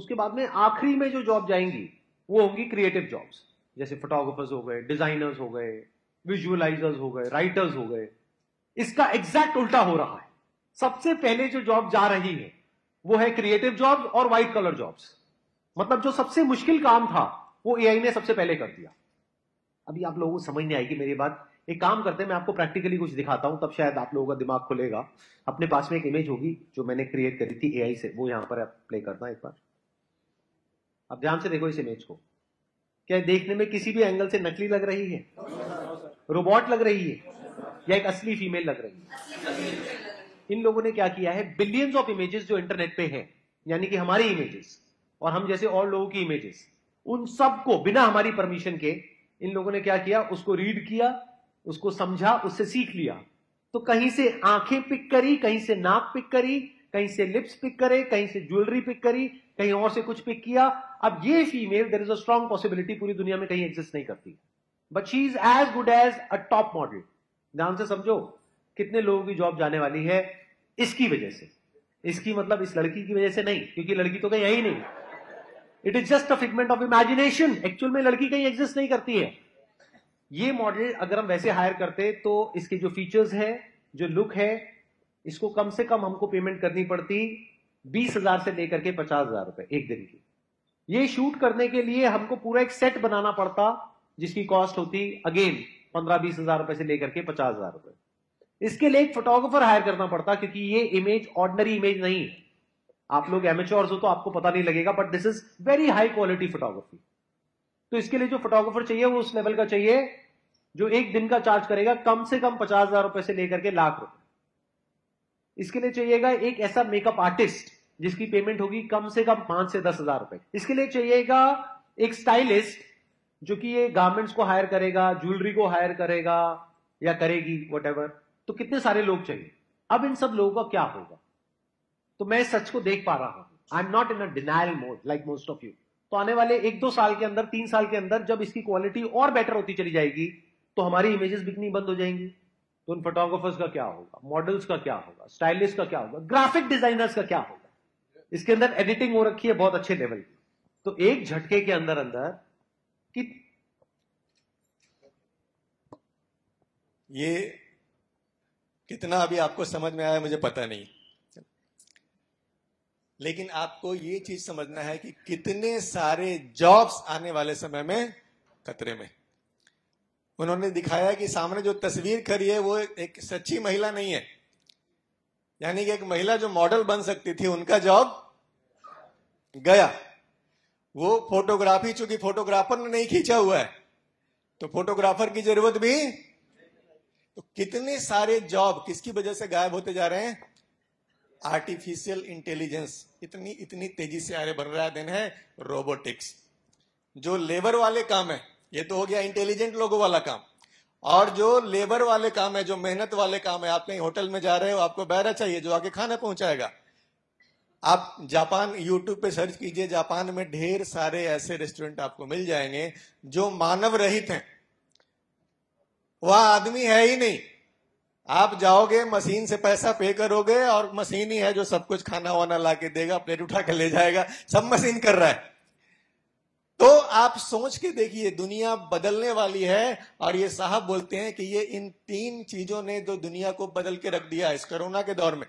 Speaker 1: उसके बाद में आखिरी में जो जॉब जाएंगी वो होंगी क्रिएटिव जॉब्स जैसे फोटोग्राफर्स हो गए डिजाइनर्स हो गए विजुअलाइजर्स हो गए राइटर्स हो गए इसका एग्जैक्ट उल्टा हो रहा है सबसे पहले जो जॉब जा रही है वो है क्रिएटिव जॉब्स और व्हाइट कलर जॉब्स मतलब जो सबसे मुश्किल काम था वो एआई ने सबसे पहले कर दिया अभी आप लोगों को समझ नहीं आएगी मेरी बात एक काम करते हैं मैं आपको प्रैक्टिकली कुछ दिखाता हूं तब शायद आप लोगों का दिमाग खुलेगा अपने पास में एक इमेज होगी जो मैंने क्रिएट करी थी एआई से वो यहां पर आप प्ले करना एक बार अब ध्यान से देखो इस इमेज को क्या देखने में किसी भी एंगल से नकली लग रही है रोबोट लग रही है या एक असली फीमेल लग रही है इन लोगों ने क्या किया है बिलियंस ऑफ इमेजेस जो इंटरनेट पे है यानी कि हमारी इमेजेस और हम जैसे और लोगों की इमेजेस उन सबको बिना हमारी परमिशन के इन लोगों ने क्या किया उसको रीड किया उसको समझा उससे सीख लिया तो कहीं से आंखें पिक करी कहीं से नाक पिक करी कहीं से लिप्स पिक करे कहीं से ज्वेलरी पिक करी कहीं और से कुछ पिक किया अब ये female there is a strong possibility पूरी दुनिया में कहीं एग्जिस्ट नहीं करती but she is as good as a top model ध्यान से समझो कितने लोगों की जॉब जाने वाली है इसकी वजह से इसकी मतलब इस लड़की की वजह से नहीं क्योंकि लड़की तो कहीं है ही नहीं it is just a figment of imagination actual में लड़की कहीं एग्जिस्ट नहीं करती है ये मॉडल अगर हम वैसे हायर करते तो इसके जो फीचर्स है जो लुक है इसको कम से कम हमको पेमेंट करनी पड़ती बीस हजार से लेकर के पचास हजार रुपए एक दिन की ये शूट करने के लिए हमको पूरा एक सेट बनाना पड़ता जिसकी कॉस्ट होती अगेन पंद्रह बीस हजार रुपए से लेकर के पचास हजार रुपए इसके लिए एक फोटोग्राफर हायर करना पड़ता क्योंकि ये इमेज ऑर्डनरी इमेज नहीं है आप लोग एमेचोर्स हो तो आपको पता नहीं लगेगा but this is very high quality photography तो इसके लिए जो फोटोग्राफर चाहिए वो उस लेवल का चाहिए जो एक दिन का चार्ज करेगा कम से कम पचास हजार रुपए से लेकर के लाख रुपए इसके लिए चाहिएगा एक ऐसा मेकअप आर्टिस्ट जिसकी पेमेंट होगी कम से कम पांच से दस हजार रुपए इसके लिए चाहिएगा एक स्टाइलिस्ट जो कि ये गार्मेंट्स को हायर करेगा ज्वेलरी को हायर करेगा या करेगी वट तो कितने सारे लोग चाहिए अब इन सब लोगों का क्या होगा तो मैं सच को देख पा रहा हूं I am not in a denial mode like most of you तो आने वाले एक दो साल के अंदर तीन साल के अंदर जब इसकी क्वालिटी और बेटर होती चली जाएगी तो हमारी इमेजेस बिकनी बंद हो जाएंगी तो उन फोटोग्राफर्स का क्या होगा मॉडल्स का क्या होगा स्टाइलिस्ट का क्या होगा ग्राफिक डिजाइनर्स का क्या होगा इसके अंदर एडिटिंग हो रखी है बहुत अच्छे लेवल की तो एक झटके के अंदर अंदर कि
Speaker 2: ये कितना अभी आपको समझ में आया मुझे पता नहीं लेकिन आपको ये चीज समझना है कि कितने सारे जॉब्स आने वाले समय में खतरे में उन्होंने दिखाया कि सामने जो तस्वीर खड़ी है वो एक सच्ची महिला नहीं है यानी कि एक महिला जो मॉडल बन सकती थी उनका जॉब गया वो फोटोग्राफी चूंकि फोटोग्राफर ने नहीं खींचा हुआ है तो फोटोग्राफर की जरूरत भी तो कितने सारे जॉब किसकी वजह से गायब होते जा रहे हैं आर्टिफिशियल इंटेलिजेंस इतनी इतनी तेजी से आगे बढ़ रहा है है रोबोटिक्स जो लेबर वाले काम है ये तो हो गया इंटेलिजेंट लोगों वाला काम और जो लेबर वाले काम है जो मेहनत वाले काम है आप कहीं होटल में जा रहे हो आपको बहरा चाहिए जो आगे खाना पहुंचाएगा आप जापान यूट्यूब पे सर्च कीजिए जापान में ढेर सारे ऐसे रेस्टोरेंट आपको मिल जाएंगे जो मानव रहित हैं वह आदमी है ही नहीं आप जाओगे मशीन से पैसा पे करोगे और मशीन ही है जो सब कुछ खाना वाना ला के देगा प्लेट उठा कर ले जाएगा सब मशीन कर रहा है तो आप सोच के देखिए दुनिया बदलने वाली है और ये साहब बोलते हैं कि ये इन तीन चीजों ने जो तो दुनिया को बदल के रख दिया इस कोरोना के दौर में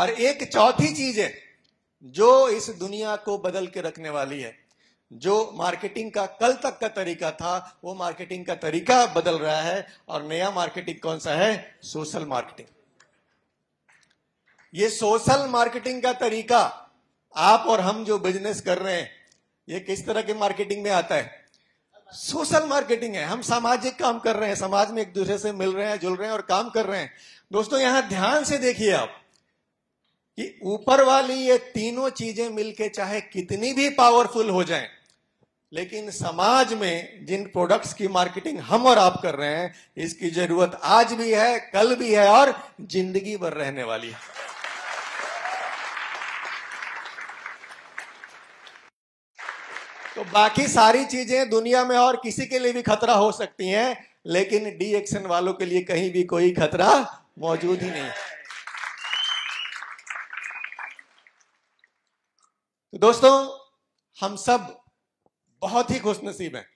Speaker 2: और एक चौथी चीज है जो इस दुनिया को बदल के रखने वाली है जो मार्केटिंग का कल तक का तरीका था वो मार्केटिंग का तरीका बदल रहा है और नया मार्केटिंग कौन सा है सोशल मार्केटिंग ये सोशल मार्केटिंग का तरीका आप और हम जो बिजनेस कर रहे हैं ये किस तरह के मार्केटिंग में आता है सोशल मार्केटिंग है हम सामाजिक काम कर रहे हैं समाज में एक दूसरे से मिल रहे हैं जुल रहे हैं और काम कर रहे हैं दोस्तों यहां ध्यान से देखिए आप कि ऊपर वाली ये तीनों चीजें मिलके चाहे कितनी भी पावरफुल हो जाएं लेकिन समाज में जिन प्रोडक्ट्स की मार्केटिंग हम और आप कर रहे हैं इसकी जरूरत आज भी है कल भी है और जिंदगी भर रहने वाली है तो बाकी सारी चीजें दुनिया में और किसी के लिए भी खतरा हो सकती हैं लेकिन डी एक्शन वालों के लिए कहीं भी कोई खतरा मौजूद ही नहीं तो दोस्तों हम सब बहुत ही खुश नसीब है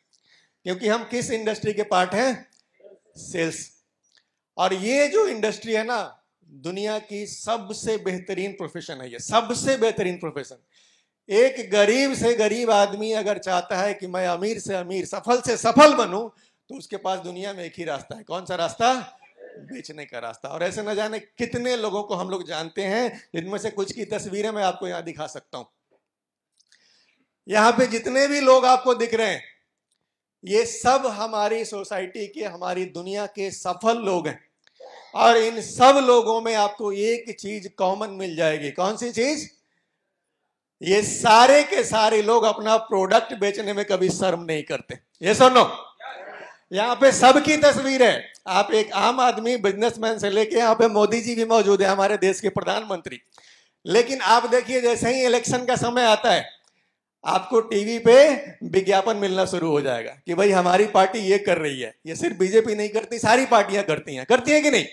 Speaker 2: क्योंकि हम किस इंडस्ट्री के पार्ट हैं सेल्स और ये जो इंडस्ट्री है ना दुनिया की सबसे बेहतरीन प्रोफेशन है ये सबसे बेहतरीन प्रोफेशन एक गरीब से गरीब आदमी अगर चाहता है कि मैं अमीर से अमीर सफल से सफल बनूं तो उसके पास दुनिया में एक ही रास्ता है कौन सा रास्ता बेचने का रास्ता और ऐसे न जाने कितने लोगों को हम लोग जानते हैं जिनमें से कुछ की तस्वीरें मैं आपको यहां दिखा सकता हूं यहाँ पे जितने भी लोग आपको दिख रहे हैं ये सब हमारी सोसाइटी के हमारी दुनिया के सफल लोग हैं और इन सब लोगों में आपको एक चीज कॉमन मिल जाएगी कौन सी चीज ये सारे के सारे लोग अपना प्रोडक्ट बेचने में कभी शर्म नहीं करते ये सुनो यहाँ पे सबकी तस्वीर है आप एक आम आदमी बिजनेसमैन से लेके यहाँ पे मोदी जी भी मौजूद है हमारे देश के प्रधानमंत्री लेकिन आप देखिए जैसे ही इलेक्शन का समय आता है आपको टीवी पे विज्ञापन मिलना शुरू हो जाएगा कि भाई हमारी पार्टी ये कर रही है ये सिर्फ बीजेपी नहीं करती सारी पार्टियां करती हैं करती हैं कि नहीं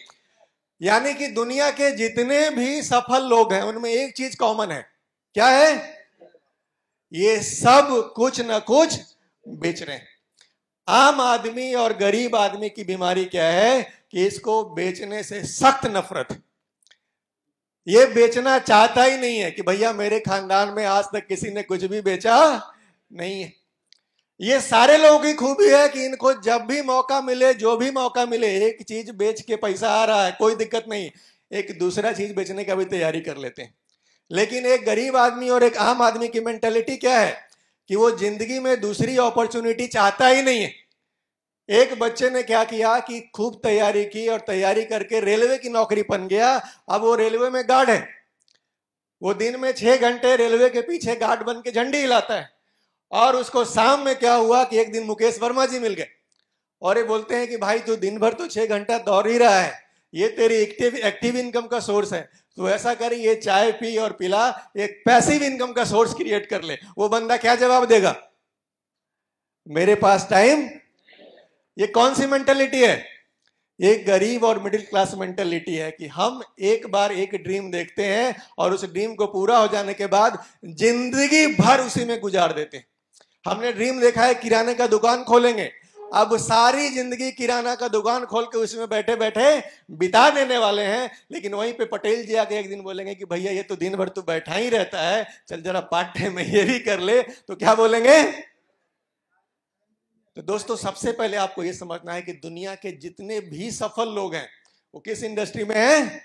Speaker 2: यानी कि दुनिया के जितने भी सफल लोग हैं उनमें एक चीज कॉमन है क्या है ये सब कुछ ना कुछ बेच रहे हैं आम आदमी और गरीब आदमी की बीमारी क्या है कि इसको बेचने से सख्त नफरत ये बेचना चाहता ही नहीं है कि भैया मेरे खानदान में आज तक किसी ने कुछ भी बेचा नहीं है ये सारे लोगों की खूबी है कि इनको जब भी मौका मिले जो भी मौका मिले एक चीज बेच के पैसा आ रहा है कोई दिक्कत नहीं एक दूसरा चीज बेचने का भी तैयारी कर लेते हैं लेकिन एक गरीब आदमी और एक आम आदमी की मेंटेलिटी क्या है कि वो जिंदगी में दूसरी अपॉर्चुनिटी चाहता ही नहीं है एक बच्चे ने क्या किया कि खूब तैयारी की और तैयारी करके रेलवे की नौकरी बन गया अब वो रेलवे में गार्ड है वो दिन में छह घंटे रेलवे के पीछे गार्ड बन के झंडी हिलाता है और उसको शाम में क्या हुआ कि एक दिन मुकेश वर्मा जी मिल गए और ये बोलते हैं कि भाई तू दिन भर तो छह घंटा दौड़ ही रहा है ये तेरी एक्टिव एक्टिव इनकम का सोर्स है तो ऐसा कर ये चाय पी और पिला एक पैसिव इनकम का सोर्स क्रिएट कर ले वो बंदा क्या जवाब देगा मेरे पास टाइम ये कौन सी मेंटेलिटी है ये गरीब और मिडिल क्लास मेंटेलिटी है कि हम एक बार एक ड्रीम देखते हैं और उस ड्रीम को पूरा हो जाने के बाद जिंदगी भर उसी में गुजार देते हैं हमने ड्रीम देखा है किराने का दुकान खोलेंगे अब सारी जिंदगी किराना का दुकान खोल के उसमें बैठे बैठे बिता देने वाले हैं लेकिन वहीं पे पटेल जी आके एक दिन बोलेंगे कि भैया ये तो दिन भर तू बैठा ही रहता है चल जरा पार्ट टाइम में ये भी कर ले तो क्या बोलेंगे तो दोस्तों सबसे पहले आपको यह समझना है कि दुनिया के जितने भी सफल लोग हैं वो किस इंडस्ट्री में हैं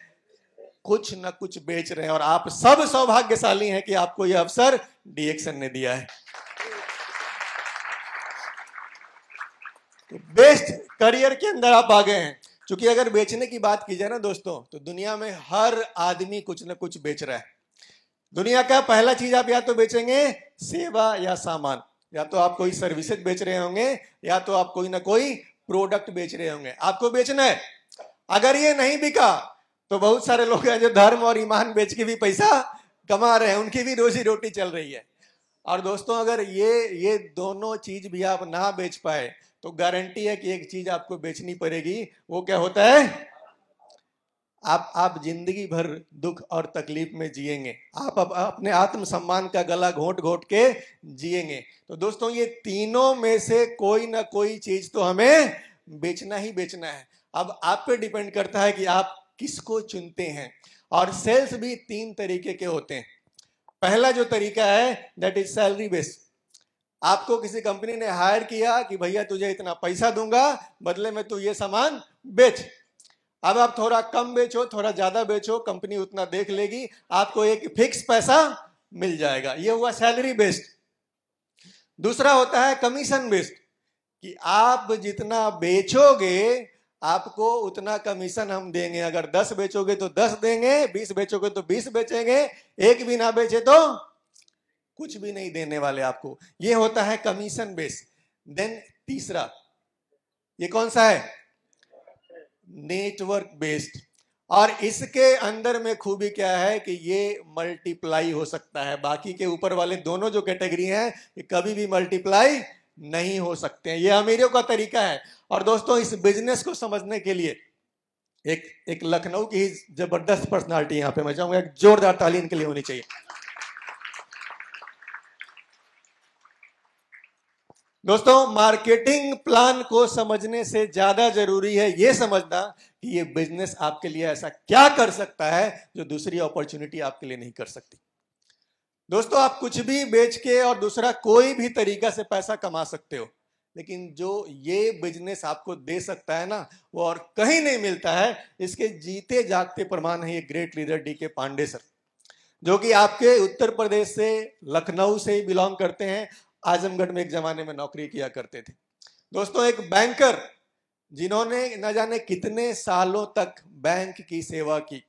Speaker 2: कुछ ना कुछ बेच रहे हैं और आप सब सौभाग्यशाली हैं कि आपको यह अवसर डीएक्शन ने दिया है तो बेस्ट करियर के अंदर आप आ गए हैं क्योंकि अगर बेचने की बात की जाए ना दोस्तों तो दुनिया में हर आदमी कुछ ना कुछ बेच रहा है दुनिया का पहला चीज आप या तो बेचेंगे सेवा या सामान या तो आप कोई सर्विसेज बेच रहे होंगे या तो आप कोई ना कोई प्रोडक्ट बेच रहे होंगे आपको बेचना है अगर ये नहीं बिका तो बहुत सारे लोग हैं जो धर्म और ईमान बेच के भी पैसा कमा रहे हैं उनकी भी रोजी रोटी चल रही है और दोस्तों अगर ये ये दोनों चीज भी आप ना बेच पाए तो गारंटी है कि एक चीज आपको बेचनी पड़ेगी वो क्या होता है आप आप जिंदगी भर दुख और तकलीफ में जिएंगे आप अप, अपने आत्मसम्मान का गला घोट घोट के जिएंगे तो दोस्तों ये तीनों में से कोई ना कोई चीज तो हमें बेचना ही बेचना है अब आप पे डिपेंड करता है कि आप किसको चुनते हैं और सेल्स भी तीन तरीके के होते हैं पहला जो तरीका है दैट इज सैलरी बेस्ड आपको किसी कंपनी ने हायर किया कि भैया तुझे इतना पैसा दूंगा बदले में तू ये सामान बेच अब आप थोड़ा कम बेचो थोड़ा ज्यादा बेचो कंपनी उतना देख लेगी आपको एक फिक्स पैसा मिल जाएगा यह हुआ सैलरी बेस्ड दूसरा होता है कमीशन बेस्ड कि आप जितना बेचोगे आपको उतना कमीशन हम देंगे अगर दस बेचोगे तो दस देंगे बीस बेचोगे तो बीस बेचेंगे एक भी ना बेचे तो कुछ भी नहीं देने वाले आपको ये होता है कमीशन बेस देन तीसरा ये कौन सा है नेटवर्क बेस्ड और इसके अंदर में खूबी क्या है कि ये मल्टीप्लाई हो सकता है बाकी के ऊपर वाले दोनों जो कैटेगरी हैं ये कभी भी मल्टीप्लाई नहीं हो सकते हैं ये अमीरों का तरीका है और दोस्तों इस बिजनेस को समझने के लिए एक एक लखनऊ की जबरदस्त पर्सनालिटी यहाँ पे मैं चाहूंगा एक जोरदार तालीम के लिए होनी चाहिए दोस्तों मार्केटिंग प्लान को समझने से ज्यादा जरूरी है ये समझना कि ये बिजनेस आपके लिए ऐसा क्या कर सकता है जो दूसरी अपॉर्चुनिटी आपके लिए नहीं कर सकती दोस्तों आप कुछ भी बेच के और दूसरा कोई भी तरीका से पैसा कमा सकते हो लेकिन जो ये बिजनेस आपको दे सकता है ना वो और कहीं नहीं मिलता है इसके जीते जागते प्रमाण है ये ग्रेट लीडर डी के पांडे सर जो कि आपके उत्तर प्रदेश से लखनऊ से ही बिलोंग करते हैं आजमगढ़ में एक जमाने में नौकरी किया करते थे दोस्तों एक बैंकर जिन्होंने न जाने कितने सालों तक बैंक की सेवा की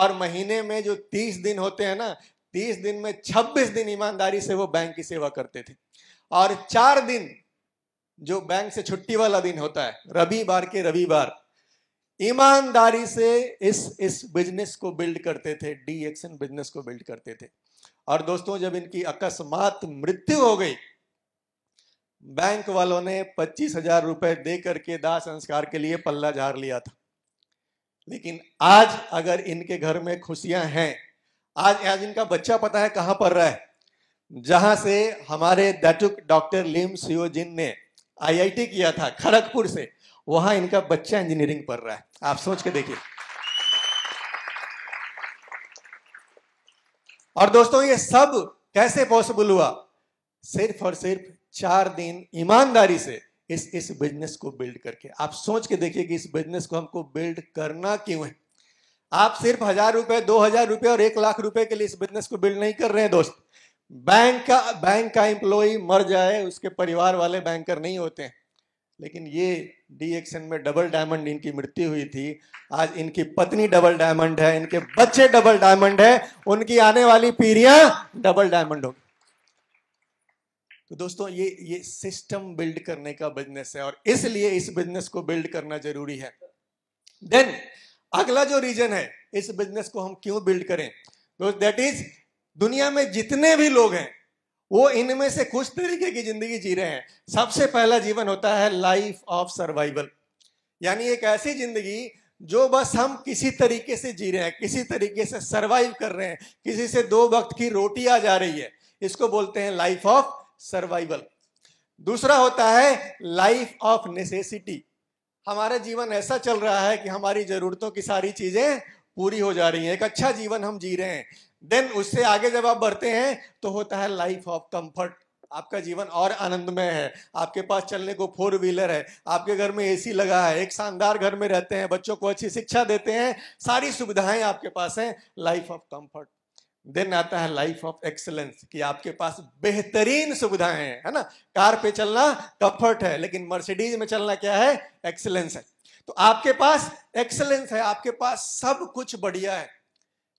Speaker 2: और महीने में जो तीस दिन होते हैं ना तीस दिन में छब्बीस दिन ईमानदारी से वो बैंक की सेवा करते थे और चार दिन जो बैंक से छुट्टी वाला दिन होता है रविवार के रविवार ईमानदारी से इस इस बिजनेस को बिल्ड करते थे डी एक्शन बिजनेस को बिल्ड करते थे और दोस्तों जब इनकी अकस्मात मृत्यु हो गई बैंक वालों ने पच्चीस हजार रुपए दे करके दाह संस्कार के लिए पल्ला झाड़ लिया था लेकिन आज अगर इनके घर में खुशियां हैं आज आज इनका बच्चा पता है कहां पर रहा है जहां से हमारे दैटुक डॉक्टर लिम सियोजिन ने आईआईटी किया था खड़गपुर से वहां इनका बच्चा इंजीनियरिंग पढ़ रहा है आप सोच के देखिए और दोस्तों ये सब कैसे पॉसिबल हुआ सिर्फ और सिर्फ चार दिन ईमानदारी से इस इस बिजनेस को बिल्ड करके आप सोच के देखिए कि इस बिजनेस को हमको बिल्ड करना क्यों है आप सिर्फ हजार रुपए दो हजार रुपए और एक लाख रुपए के लिए इस बिजनेस को बिल्ड नहीं कर रहे हैं दोस्त बैंक का बैंक का एम्प्लॉय मर जाए उसके परिवार वाले बैंकर नहीं होते लेकिन ये डी एक्शन में डबल डायमंड इनकी मृत्यु हुई थी आज इनकी पत्नी डबल डायमंड है इनके बच्चे डबल डायमंड है उनकी आने वाली पीढ़ियां डबल डायमंड होगी तो दोस्तों ये ये सिस्टम बिल्ड करने का बिजनेस है और इसलिए इस बिजनेस को बिल्ड करना जरूरी है देन अगला जो रीजन है इस बिजनेस को हम क्यों बिल्ड करें दोस्त दैट इज दुनिया में जितने भी लोग हैं वो इनमें से कुछ तरीके की जिंदगी जी रहे हैं सबसे पहला जीवन होता है लाइफ ऑफ सर्वाइवल यानी एक ऐसी जिंदगी जो बस हम किसी तरीके से जी रहे हैं किसी तरीके से सर्वाइव कर रहे हैं किसी से दो वक्त की रोटी आ जा रही है इसको बोलते हैं लाइफ ऑफ सर्वाइवल दूसरा होता है लाइफ ऑफ नेसेसिटी हमारा जीवन ऐसा चल रहा है कि हमारी जरूरतों की सारी चीजें पूरी हो जा रही हैं एक अच्छा जीवन हम जी रहे हैं देन उससे आगे जब आप बढ़ते हैं तो होता है लाइफ ऑफ कंफर्ट आपका जीवन और आनंदमय है आपके पास चलने को फोर व्हीलर है आपके घर में एसी लगा है एक शानदार घर में रहते हैं बच्चों को अच्छी शिक्षा देते हैं सारी सुविधाएं आपके पास हैं लाइफ ऑफ कंफर्ट देन आता है लाइफ ऑफ एक्सलेंस कि आपके पास बेहतरीन सुविधाएं हैं है ना कार पे चलना कंफर्ट है लेकिन मर्सिडीज में चलना क्या है एक्सेलेंस है तो आपके पास एक्सलेंस है आपके पास सब कुछ बढ़िया है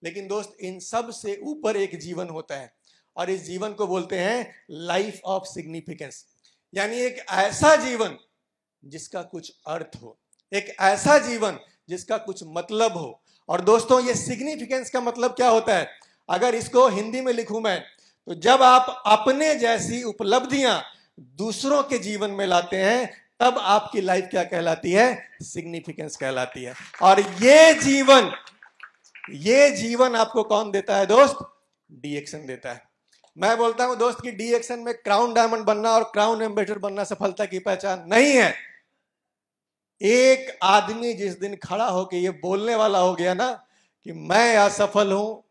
Speaker 2: लेकिन दोस्त इन सब से ऊपर एक जीवन होता है और इस जीवन को बोलते हैं लाइफ ऑफ सिग्निफिकेंस यानी एक ऐसा जीवन जिसका कुछ अर्थ हो एक ऐसा जीवन जिसका कुछ मतलब हो और दोस्तों ये सिग्निफिकेंस का मतलब क्या होता है अगर इसको हिंदी में लिखूं मैं तो जब आप अपने जैसी उपलब्धियां दूसरों के जीवन में लाते हैं तब आपकी लाइफ क्या कहलाती है सिग्निफिकेंस कहलाती है और ये जीवन ये जीवन आपको कौन देता है दोस्त डीएक्शन देता है मैं बोलता हूं दोस्त कि डीएक्शन में क्राउन डायमंड बनना और क्राउन एम्बेसडर बनना सफलता की पहचान नहीं है एक आदमी जिस दिन खड़ा होकर ये बोलने वाला हो गया ना कि मैं असफल हूं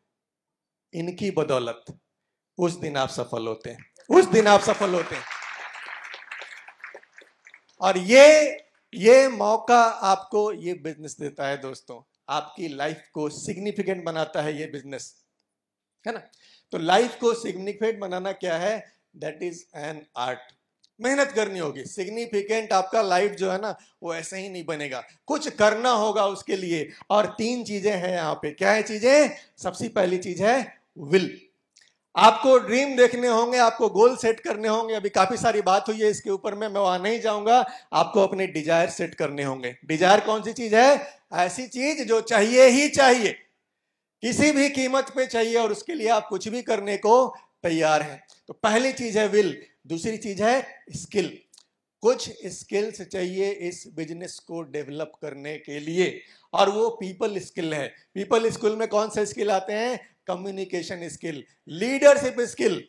Speaker 2: इनकी बदौलत उस दिन आप सफल होते हैं उस दिन आप सफल होते हैं और ये ये मौका आपको ये बिजनेस देता है दोस्तों आपकी लाइफ को सिग्निफिकेंट बनाता है ये बिजनेस है ना तो लाइफ को सिग्निफिकेंट बनाना क्या है दैट इज एन आर्ट मेहनत करनी होगी सिग्निफिकेंट आपका लाइफ जो है ना वो ऐसे ही नहीं बनेगा कुछ करना होगा उसके लिए और तीन चीजें हैं यहाँ पे क्या है चीजें सबसे पहली चीज है विल आपको ड्रीम देखने होंगे आपको गोल सेट करने होंगे अभी काफी सारी बात हुई है इसके ऊपर में मैं वहां नहीं जाऊंगा आपको अपने डिजायर सेट करने होंगे डिजायर कौन सी चीज है ऐसी चीज जो चाहिए ही चाहिए किसी भी कीमत पे चाहिए और उसके लिए आप कुछ भी करने को तैयार हैं तो पहली चीज है विल दूसरी चीज है स्किल कुछ स्किल्स चाहिए इस बिजनेस को डेवलप करने के लिए और वो पीपल स्किल है पीपल स्किल में कौन से स्किल आते हैं कम्युनिकेशन स्किल लीडरशिप स्किल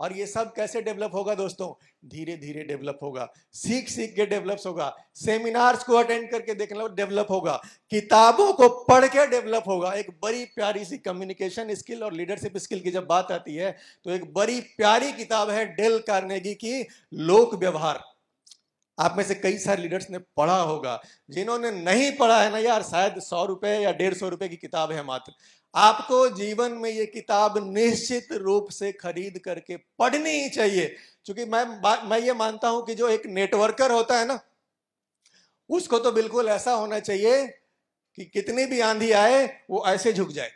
Speaker 2: और ये सब कैसे डेवलप होगा दोस्तों धीरे धीरे डेवलप होगा सीख सीख के डेवलप होगा सेमिनार्स को अटेंड करके देखना डेवलप होगा किताबों को पढ़ के डेवलप होगा एक बड़ी प्यारी सी कम्युनिकेशन स्किल और लीडरशिप स्किल की जब बात आती है तो एक बड़ी प्यारी किताब है डेल कार्नेगी की लोक व्यवहार आप में से कई सारे लीडर्स ने पढ़ा होगा जिन्होंने नहीं पढ़ा है ना यार शायद सौ रुपये या डेढ़ सौ रुपये की किताब है मात्र आपको जीवन में ये किताब निश्चित रूप से खरीद करके पढ़नी ही चाहिए क्योंकि मैं मैं ये मानता हूं कि जो एक नेटवर्कर होता है ना उसको तो बिल्कुल ऐसा होना चाहिए कि कितनी भी आंधी आए वो ऐसे झुक जाए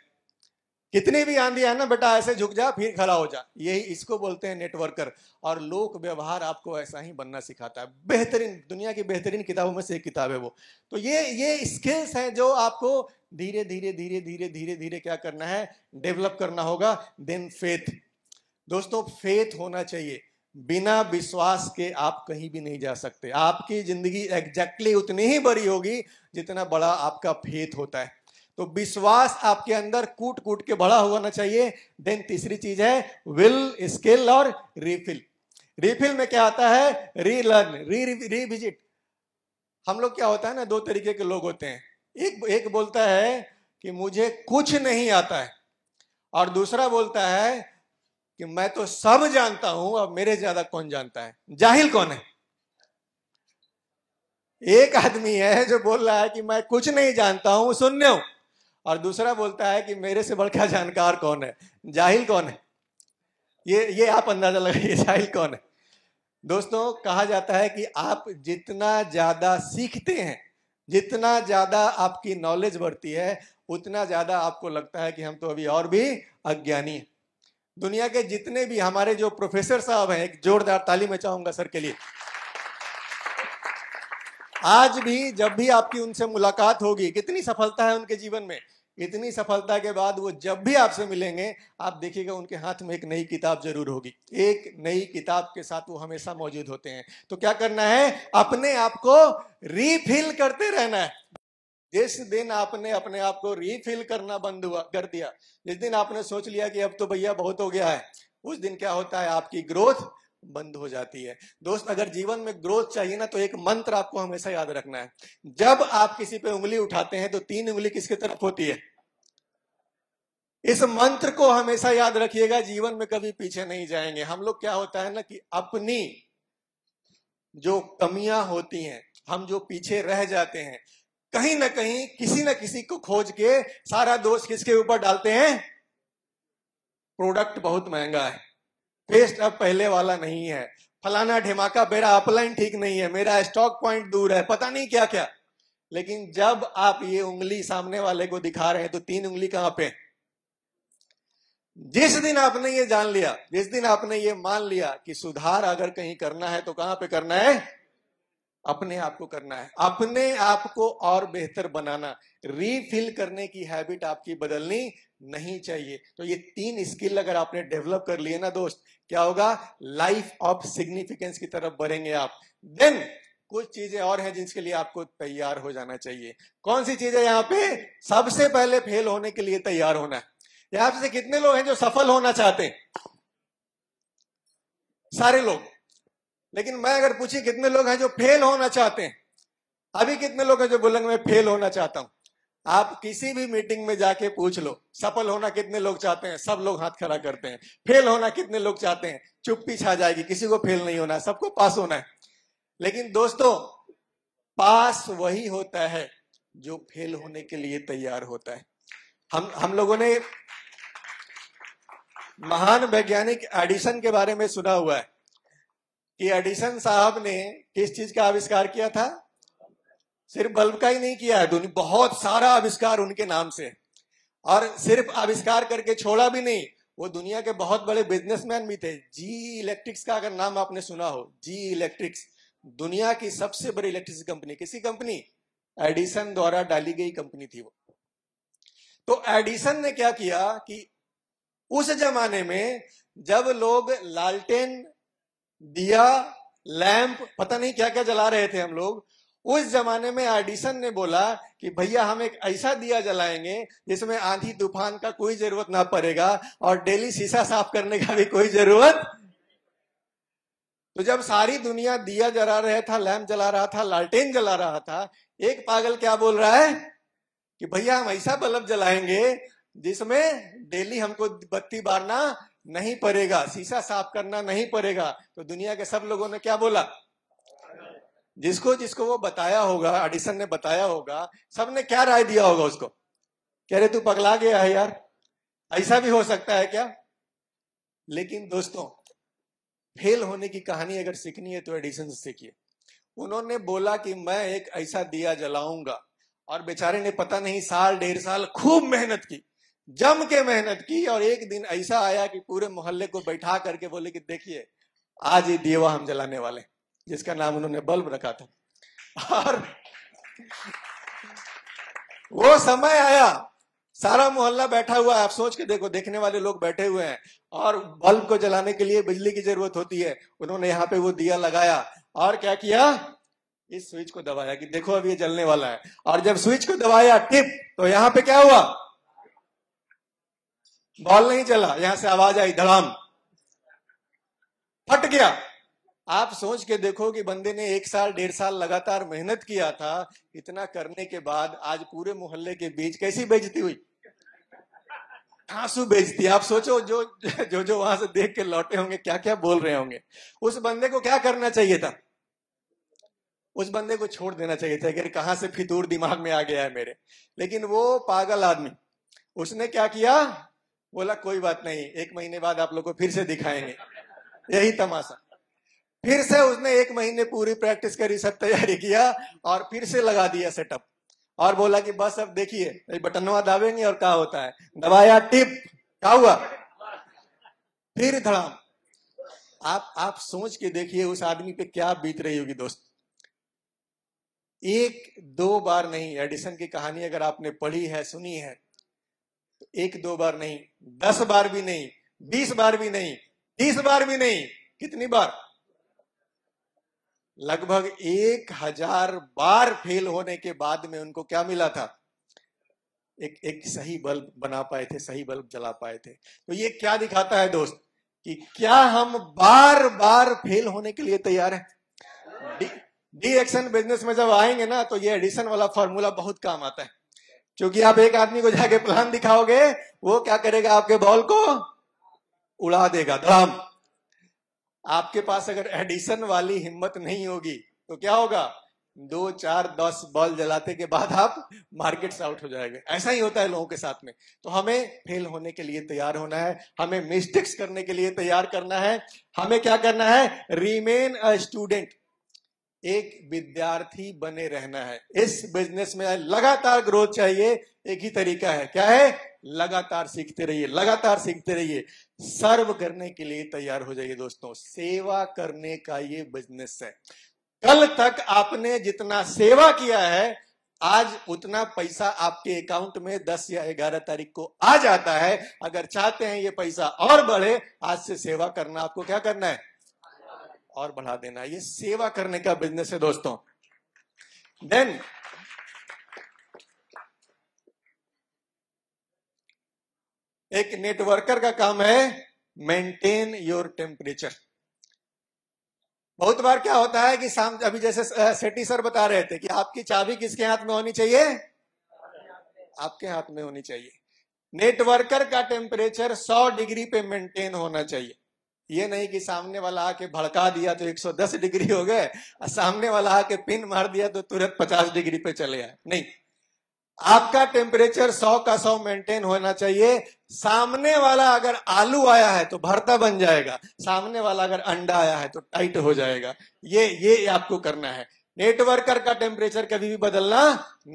Speaker 2: कितनी भी आंधी है ना बेटा ऐसे झुक जा फिर खड़ा हो जा यही इसको बोलते हैं नेटवर्कर और लोक व्यवहार आपको ऐसा ही बनना सिखाता है बेहतरीन दुनिया की बेहतरीन किताबों में से एक किताब है वो तो ये ये स्किल्स हैं जो आपको धीरे धीरे धीरे धीरे धीरे धीरे क्या करना है डेवलप करना होगा देन फेथ दोस्तों फेथ होना चाहिए बिना विश्वास के आप कहीं भी नहीं जा सकते आपकी जिंदगी एग्जैक्टली exactly उतनी ही बड़ी होगी जितना बड़ा आपका फेथ होता है तो विश्वास आपके अंदर कूट कूट के बड़ा होना चाहिए देन तीसरी चीज है विल स्किल और रिफिल रिफिल में क्या आता है रीलर्न री रिविजिट हम लोग क्या होता है ना दो तरीके के लोग होते हैं एक एक बोलता है कि मुझे कुछ नहीं आता है और दूसरा बोलता है कि मैं तो सब जानता हूं अब मेरे ज्यादा कौन जानता है जाहिल कौन है एक आदमी है जो बोल रहा है कि मैं कुछ नहीं जानता हूं सुनने हूं और दूसरा बोलता है कि मेरे से बड़का जानकार कौन है जाहिल कौन है ये ये आप अंदाजा लगाइए जाहिल कौन है दोस्तों कहा जाता है कि आप जितना ज़्यादा सीखते हैं जितना ज़्यादा आपकी नॉलेज बढ़ती है उतना ज़्यादा आपको लगता है कि हम तो अभी और भी अज्ञानी हैं दुनिया के जितने भी हमारे जो प्रोफेसर साहब हैं एक जोरदार ताली में चाहूंगा सर के लिए आज भी जब भी आपकी उनसे मुलाकात होगी कितनी सफलता है उनके जीवन में इतनी सफलता के बाद वो जब भी आपसे मिलेंगे आप देखिएगा उनके हाथ में एक नई किताब जरूर होगी एक नई किताब के साथ वो हमेशा मौजूद होते हैं तो क्या करना है अपने आप को रीफिल करते रहना है जिस दिन आपने अपने आप को रीफिल करना बंद हुआ कर दिया जिस दिन आपने सोच लिया कि अब तो भैया बहुत हो गया है उस दिन क्या होता है आपकी ग्रोथ बंद हो जाती है दोस्त अगर जीवन में ग्रोथ चाहिए ना तो एक मंत्र आपको हमेशा याद रखना है जब आप किसी पे उंगली उठाते हैं तो तीन उंगली किसकी तरफ होती है इस मंत्र को हमेशा याद रखिएगा जीवन में कभी पीछे नहीं जाएंगे हम लोग क्या होता है ना कि अपनी जो कमियां होती हैं हम जो पीछे रह जाते हैं कहीं ना कहीं किसी ना किसी को खोज के सारा दोष किसके ऊपर डालते हैं प्रोडक्ट बहुत महंगा है पेस्ट अब पहले वाला नहीं है फलाना ढिमाका मेरा अपलाइन ठीक नहीं है मेरा स्टॉक पॉइंट दूर है पता नहीं क्या क्या लेकिन जब आप ये उंगली सामने वाले को दिखा रहे हैं तो तीन उंगली कहां पे जिस दिन आपने ये जान लिया जिस दिन आपने ये मान लिया कि सुधार अगर कहीं करना है तो कहां पे करना है अपने आप को करना है अपने आप को और बेहतर बनाना रीफिल करने की हैबिट आपकी बदलनी नहीं चाहिए तो ये तीन स्किल अगर आपने डेवलप कर लिए ना दोस्त क्या होगा लाइफ ऑफ सिग्निफिकेंस की तरफ बढ़ेंगे आप देन कुछ चीजें और हैं जिनके लिए आपको तैयार हो जाना चाहिए कौन सी चीजें यहाँ पे सबसे पहले फेल होने के लिए तैयार होना है यहां से कितने लोग हैं जो सफल होना चाहते हैं सारे लोग लेकिन मैं अगर पूछी कितने लोग हैं जो फेल होना चाहते हैं अभी कितने लोग हैं जो बोलेंगे मैं फेल होना चाहता हूं आप किसी भी मीटिंग में जाके पूछ लो सफल होना कितने लोग चाहते हैं सब लोग हाथ खड़ा करते हैं फेल होना कितने लोग चाहते हैं चुप्पी छा जाएगी किसी को फेल नहीं होना सबको पास होना है लेकिन दोस्तों पास वही होता है जो फेल होने के लिए तैयार होता है हम हम लोगों ने महान वैज्ञानिक एडिसन के बारे में सुना हुआ है कि एडिसन साहब ने किस चीज का आविष्कार किया था सिर्फ बल्ब का ही नहीं किया है दुनिया बहुत सारा आविष्कार उनके नाम से और सिर्फ आविष्कार करके छोड़ा भी नहीं वो दुनिया के बहुत बड़े बिजनेसमैन भी थे जी इलेक्ट्रिक्स का अगर नाम आपने सुना हो जी इलेक्ट्रिक्स दुनिया की सबसे बड़ी इलेक्ट्रिसिटी कंपनी किसी कंपनी एडिसन द्वारा डाली गई कंपनी थी वो तो एडिसन ने क्या किया कि उस जमाने में जब लोग लालटेन दिया लैंप पता नहीं क्या क्या जला रहे थे हम लोग उस जमाने में एडिसन ने बोला कि भैया हम एक ऐसा दिया जलाएंगे जिसमें आंधी तूफान का कोई जरूरत ना पड़ेगा और डेली शीशा साफ करने का भी कोई जरूरत तो जब सारी दुनिया दिया जला रहा था लैम्प जला रहा था लालटेन जला रहा था एक पागल क्या बोल रहा है कि भैया हम ऐसा बल्ब जलाएंगे जिसमें डेली हमको बत्ती बारना नहीं पड़ेगा शीशा साफ करना नहीं पड़ेगा तो दुनिया के सब लोगों ने क्या बोला जिसको जिसको वो बताया होगा एडिसन ने बताया होगा सबने क्या राय दिया होगा उसको कह रहे तू पगला गया है यार ऐसा भी हो सकता है क्या लेकिन दोस्तों फेल होने की कहानी अगर सीखनी है तो एडिसन से सीखिए उन्होंने बोला कि मैं एक ऐसा दिया जलाऊंगा और बेचारे ने पता नहीं साल डेढ़ साल खूब मेहनत की जम के मेहनत की और एक दिन ऐसा आया कि पूरे मोहल्ले को बैठा करके बोले कि देखिए आज ये दीवा हम जलाने वाले हैं जिसका नाम उन्होंने बल्ब रखा था और वो समय आया सारा मोहल्ला बैठा हुआ है आप सोच के देखो देखने वाले लोग बैठे हुए हैं और बल्ब को जलाने के लिए बिजली की जरूरत होती है उन्होंने यहाँ पे वो दिया लगाया और क्या किया इस स्विच को दबाया कि देखो अब ये जलने वाला है और जब स्विच को दबाया टिप तो यहाँ पे क्या हुआ बॉल नहीं चला यहां से आवाज आई धड़ाम फट गया आप सोच के देखो कि बंदे ने एक साल डेढ़ साल लगातार मेहनत किया था इतना करने के बाद आज पूरे मोहल्ले के बीच कैसी बेजती हुई आंसू बेजती आप सोचो जो जो जो वहां से देख के लौटे होंगे क्या क्या बोल रहे होंगे उस बंदे को क्या करना चाहिए था उस बंदे को छोड़ देना चाहिए था कि कहां से फितूर दिमाग में आ गया है मेरे लेकिन वो पागल आदमी उसने क्या किया बोला कोई बात नहीं एक महीने बाद आप लोग को फिर से दिखाएंगे यही तमाशा फिर से उसने एक महीने पूरी प्रैक्टिस करी सब तैयारी किया और फिर से लगा दिया सेटअप और बोला कि बस अब देखिए बटनवा दाबेंगे और क्या होता है दबाया टिप क्या हुआ फिर धड़ाम आप आप सोच के देखिए उस आदमी पे क्या बीत रही होगी दोस्त एक दो बार नहीं एडिसन की कहानी अगर आपने पढ़ी है सुनी है तो एक दो बार नहीं दस बार भी नहीं बीस बार भी नहीं तीस बार भी नहीं कितनी बार लगभग एक हजार बार फेल होने के बाद में उनको क्या मिला था एक एक सही बल्ब बना पाए थे सही बल्ब जला पाए थे तो ये क्या दिखाता है दोस्त कि क्या हम बार बार फेल होने के लिए तैयार हैं डी डी एक्शन बिजनेस में जब आएंगे ना तो ये एडिशन वाला फॉर्मूला बहुत काम आता है क्योंकि आप एक आदमी को जाके प्लान दिखाओगे वो क्या करेगा आपके बॉल को उड़ा देगा धड़ाम आपके पास अगर एडिशन वाली हिम्मत नहीं होगी तो क्या होगा दो चार दस बॉल जलाते के बाद आप मार्केट से आउट हो जाएंगे ऐसा ही होता है लोगों के साथ में तो हमें फेल होने के लिए तैयार होना है हमें मिस्टेक्स करने के लिए तैयार करना है हमें क्या करना है रिमेन अ स्टूडेंट एक विद्यार्थी बने रहना है इस बिजनेस में लगातार ग्रोथ चाहिए एक ही तरीका है क्या है लगातार सीखते रहिए लगातार सीखते रहिए सर्व करने के लिए तैयार हो जाइए दोस्तों सेवा करने का ये बिजनेस है कल तक आपने जितना सेवा किया है आज उतना पैसा आपके अकाउंट में 10 या 11 तारीख को आ जाता है अगर चाहते हैं ये पैसा और बढ़े आज से सेवा करना आपको क्या करना है और बढ़ा देना ये सेवा करने का बिजनेस है दोस्तों देन एक नेटवर्कर का काम है मेंटेन योर टेम्परेचर बहुत बार क्या होता है कि शाम अभी जैसे सेटी सर बता रहे थे कि आपकी चाबी किसके हाथ में होनी चाहिए आपके हाथ में होनी चाहिए नेटवर्कर का टेम्परेचर 100 डिग्री पे मेंटेन होना चाहिए ये नहीं कि सामने वाला आके भड़का दिया तो 110 डिग्री हो गए और सामने वाला आके पिन मार दिया तो तुरंत 50 डिग्री पे चले आए नहीं आपका टेम्परेचर 100 का 100 मेंटेन होना चाहिए सामने वाला अगर आलू आया है तो भरता बन जाएगा सामने वाला अगर अंडा आया है तो टाइट हो जाएगा ये ये आपको करना है नेटवर्कर का टेम्परेचर कभी भी बदलना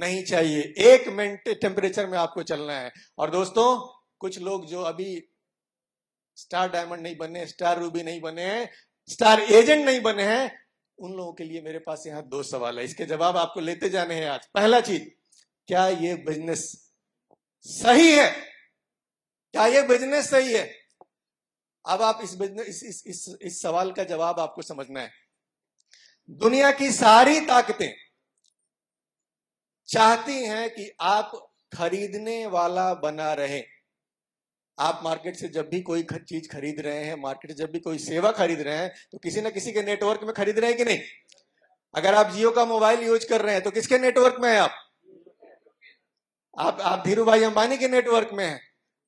Speaker 2: नहीं चाहिए एक मिनट टेम्परेचर में आपको चलना है और दोस्तों कुछ लोग जो अभी स्टार डायमंड नहीं बने स्टार रूबी नहीं बने हैं स्टार एजेंट नहीं बने हैं उन लोगों के लिए मेरे पास यहां दो सवाल है इसके जवाब आपको लेते जाने हैं आज पहला चीज क्या ये बिजनेस सही है क्या ये बिजनेस सही है अब आप इस बिजनेस इस, इस, इस, इस सवाल का जवाब आपको समझना है दुनिया की सारी ताकतें चाहती हैं कि आप खरीदने वाला बना रहे आप मार्केट से जब भी कोई चीज खरीद रहे हैं मार्केट से जब भी कोई सेवा खरीद रहे हैं तो किसी ना किसी के नेटवर्क में खरीद रहे हैं कि नहीं अगर आप जियो का मोबाइल यूज कर रहे हैं तो किसके नेटवर्क में है आप आप आप धीरू भाई अंबानी के नेटवर्क में हैं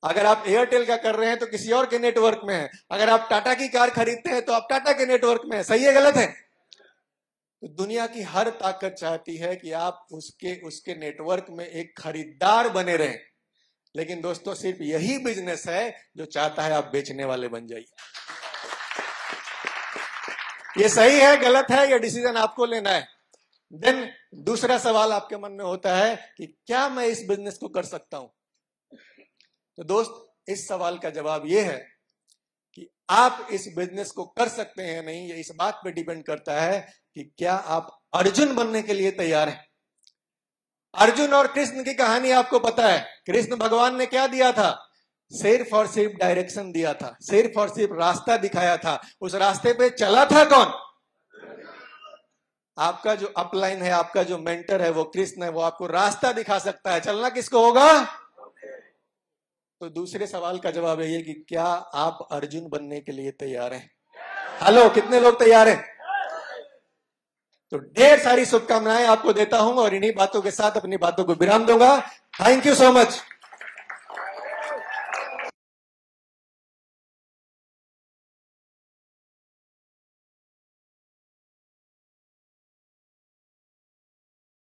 Speaker 2: अगर आप एयरटेल का कर रहे हैं तो किसी और के नेटवर्क में है अगर आप टाटा की कार खरीदते हैं तो आप टाटा के नेटवर्क में है सही है गलत है तो दुनिया की हर ताकत चाहती है कि आप उसके उसके नेटवर्क में एक खरीदार बने रहें लेकिन दोस्तों सिर्फ यही बिजनेस है जो चाहता है आप बेचने वाले बन जाइए ये सही है गलत है यह डिसीजन आपको लेना है देन दूसरा सवाल आपके मन में होता है कि क्या मैं इस बिजनेस को कर सकता हूं तो दोस्त इस सवाल का जवाब यह है कि आप इस बिजनेस को कर सकते हैं नहीं ये इस बात पे डिपेंड करता है कि क्या आप अर्जुन बनने के लिए तैयार हैं अर्जुन और कृष्ण की कहानी आपको पता है कृष्ण भगवान ने क्या दिया था सिर्फ और सिर्फ डायरेक्शन दिया था सिर्फ और सिर्फ रास्ता दिखाया था उस रास्ते पे चला था कौन आपका जो अपलाइन है आपका जो मेंटर है वो कृष्ण है वो आपको रास्ता दिखा सकता है चलना किसको होगा तो दूसरे सवाल का जवाब है ये कि क्या आप अर्जुन बनने के लिए तैयार हैं हेलो कितने लोग तैयार हैं तो ढेर सारी शुभकामनाएं आपको देता हूं और इन्हीं बातों
Speaker 1: के साथ अपनी बातों को विराम दूंगा थैंक यू सो मच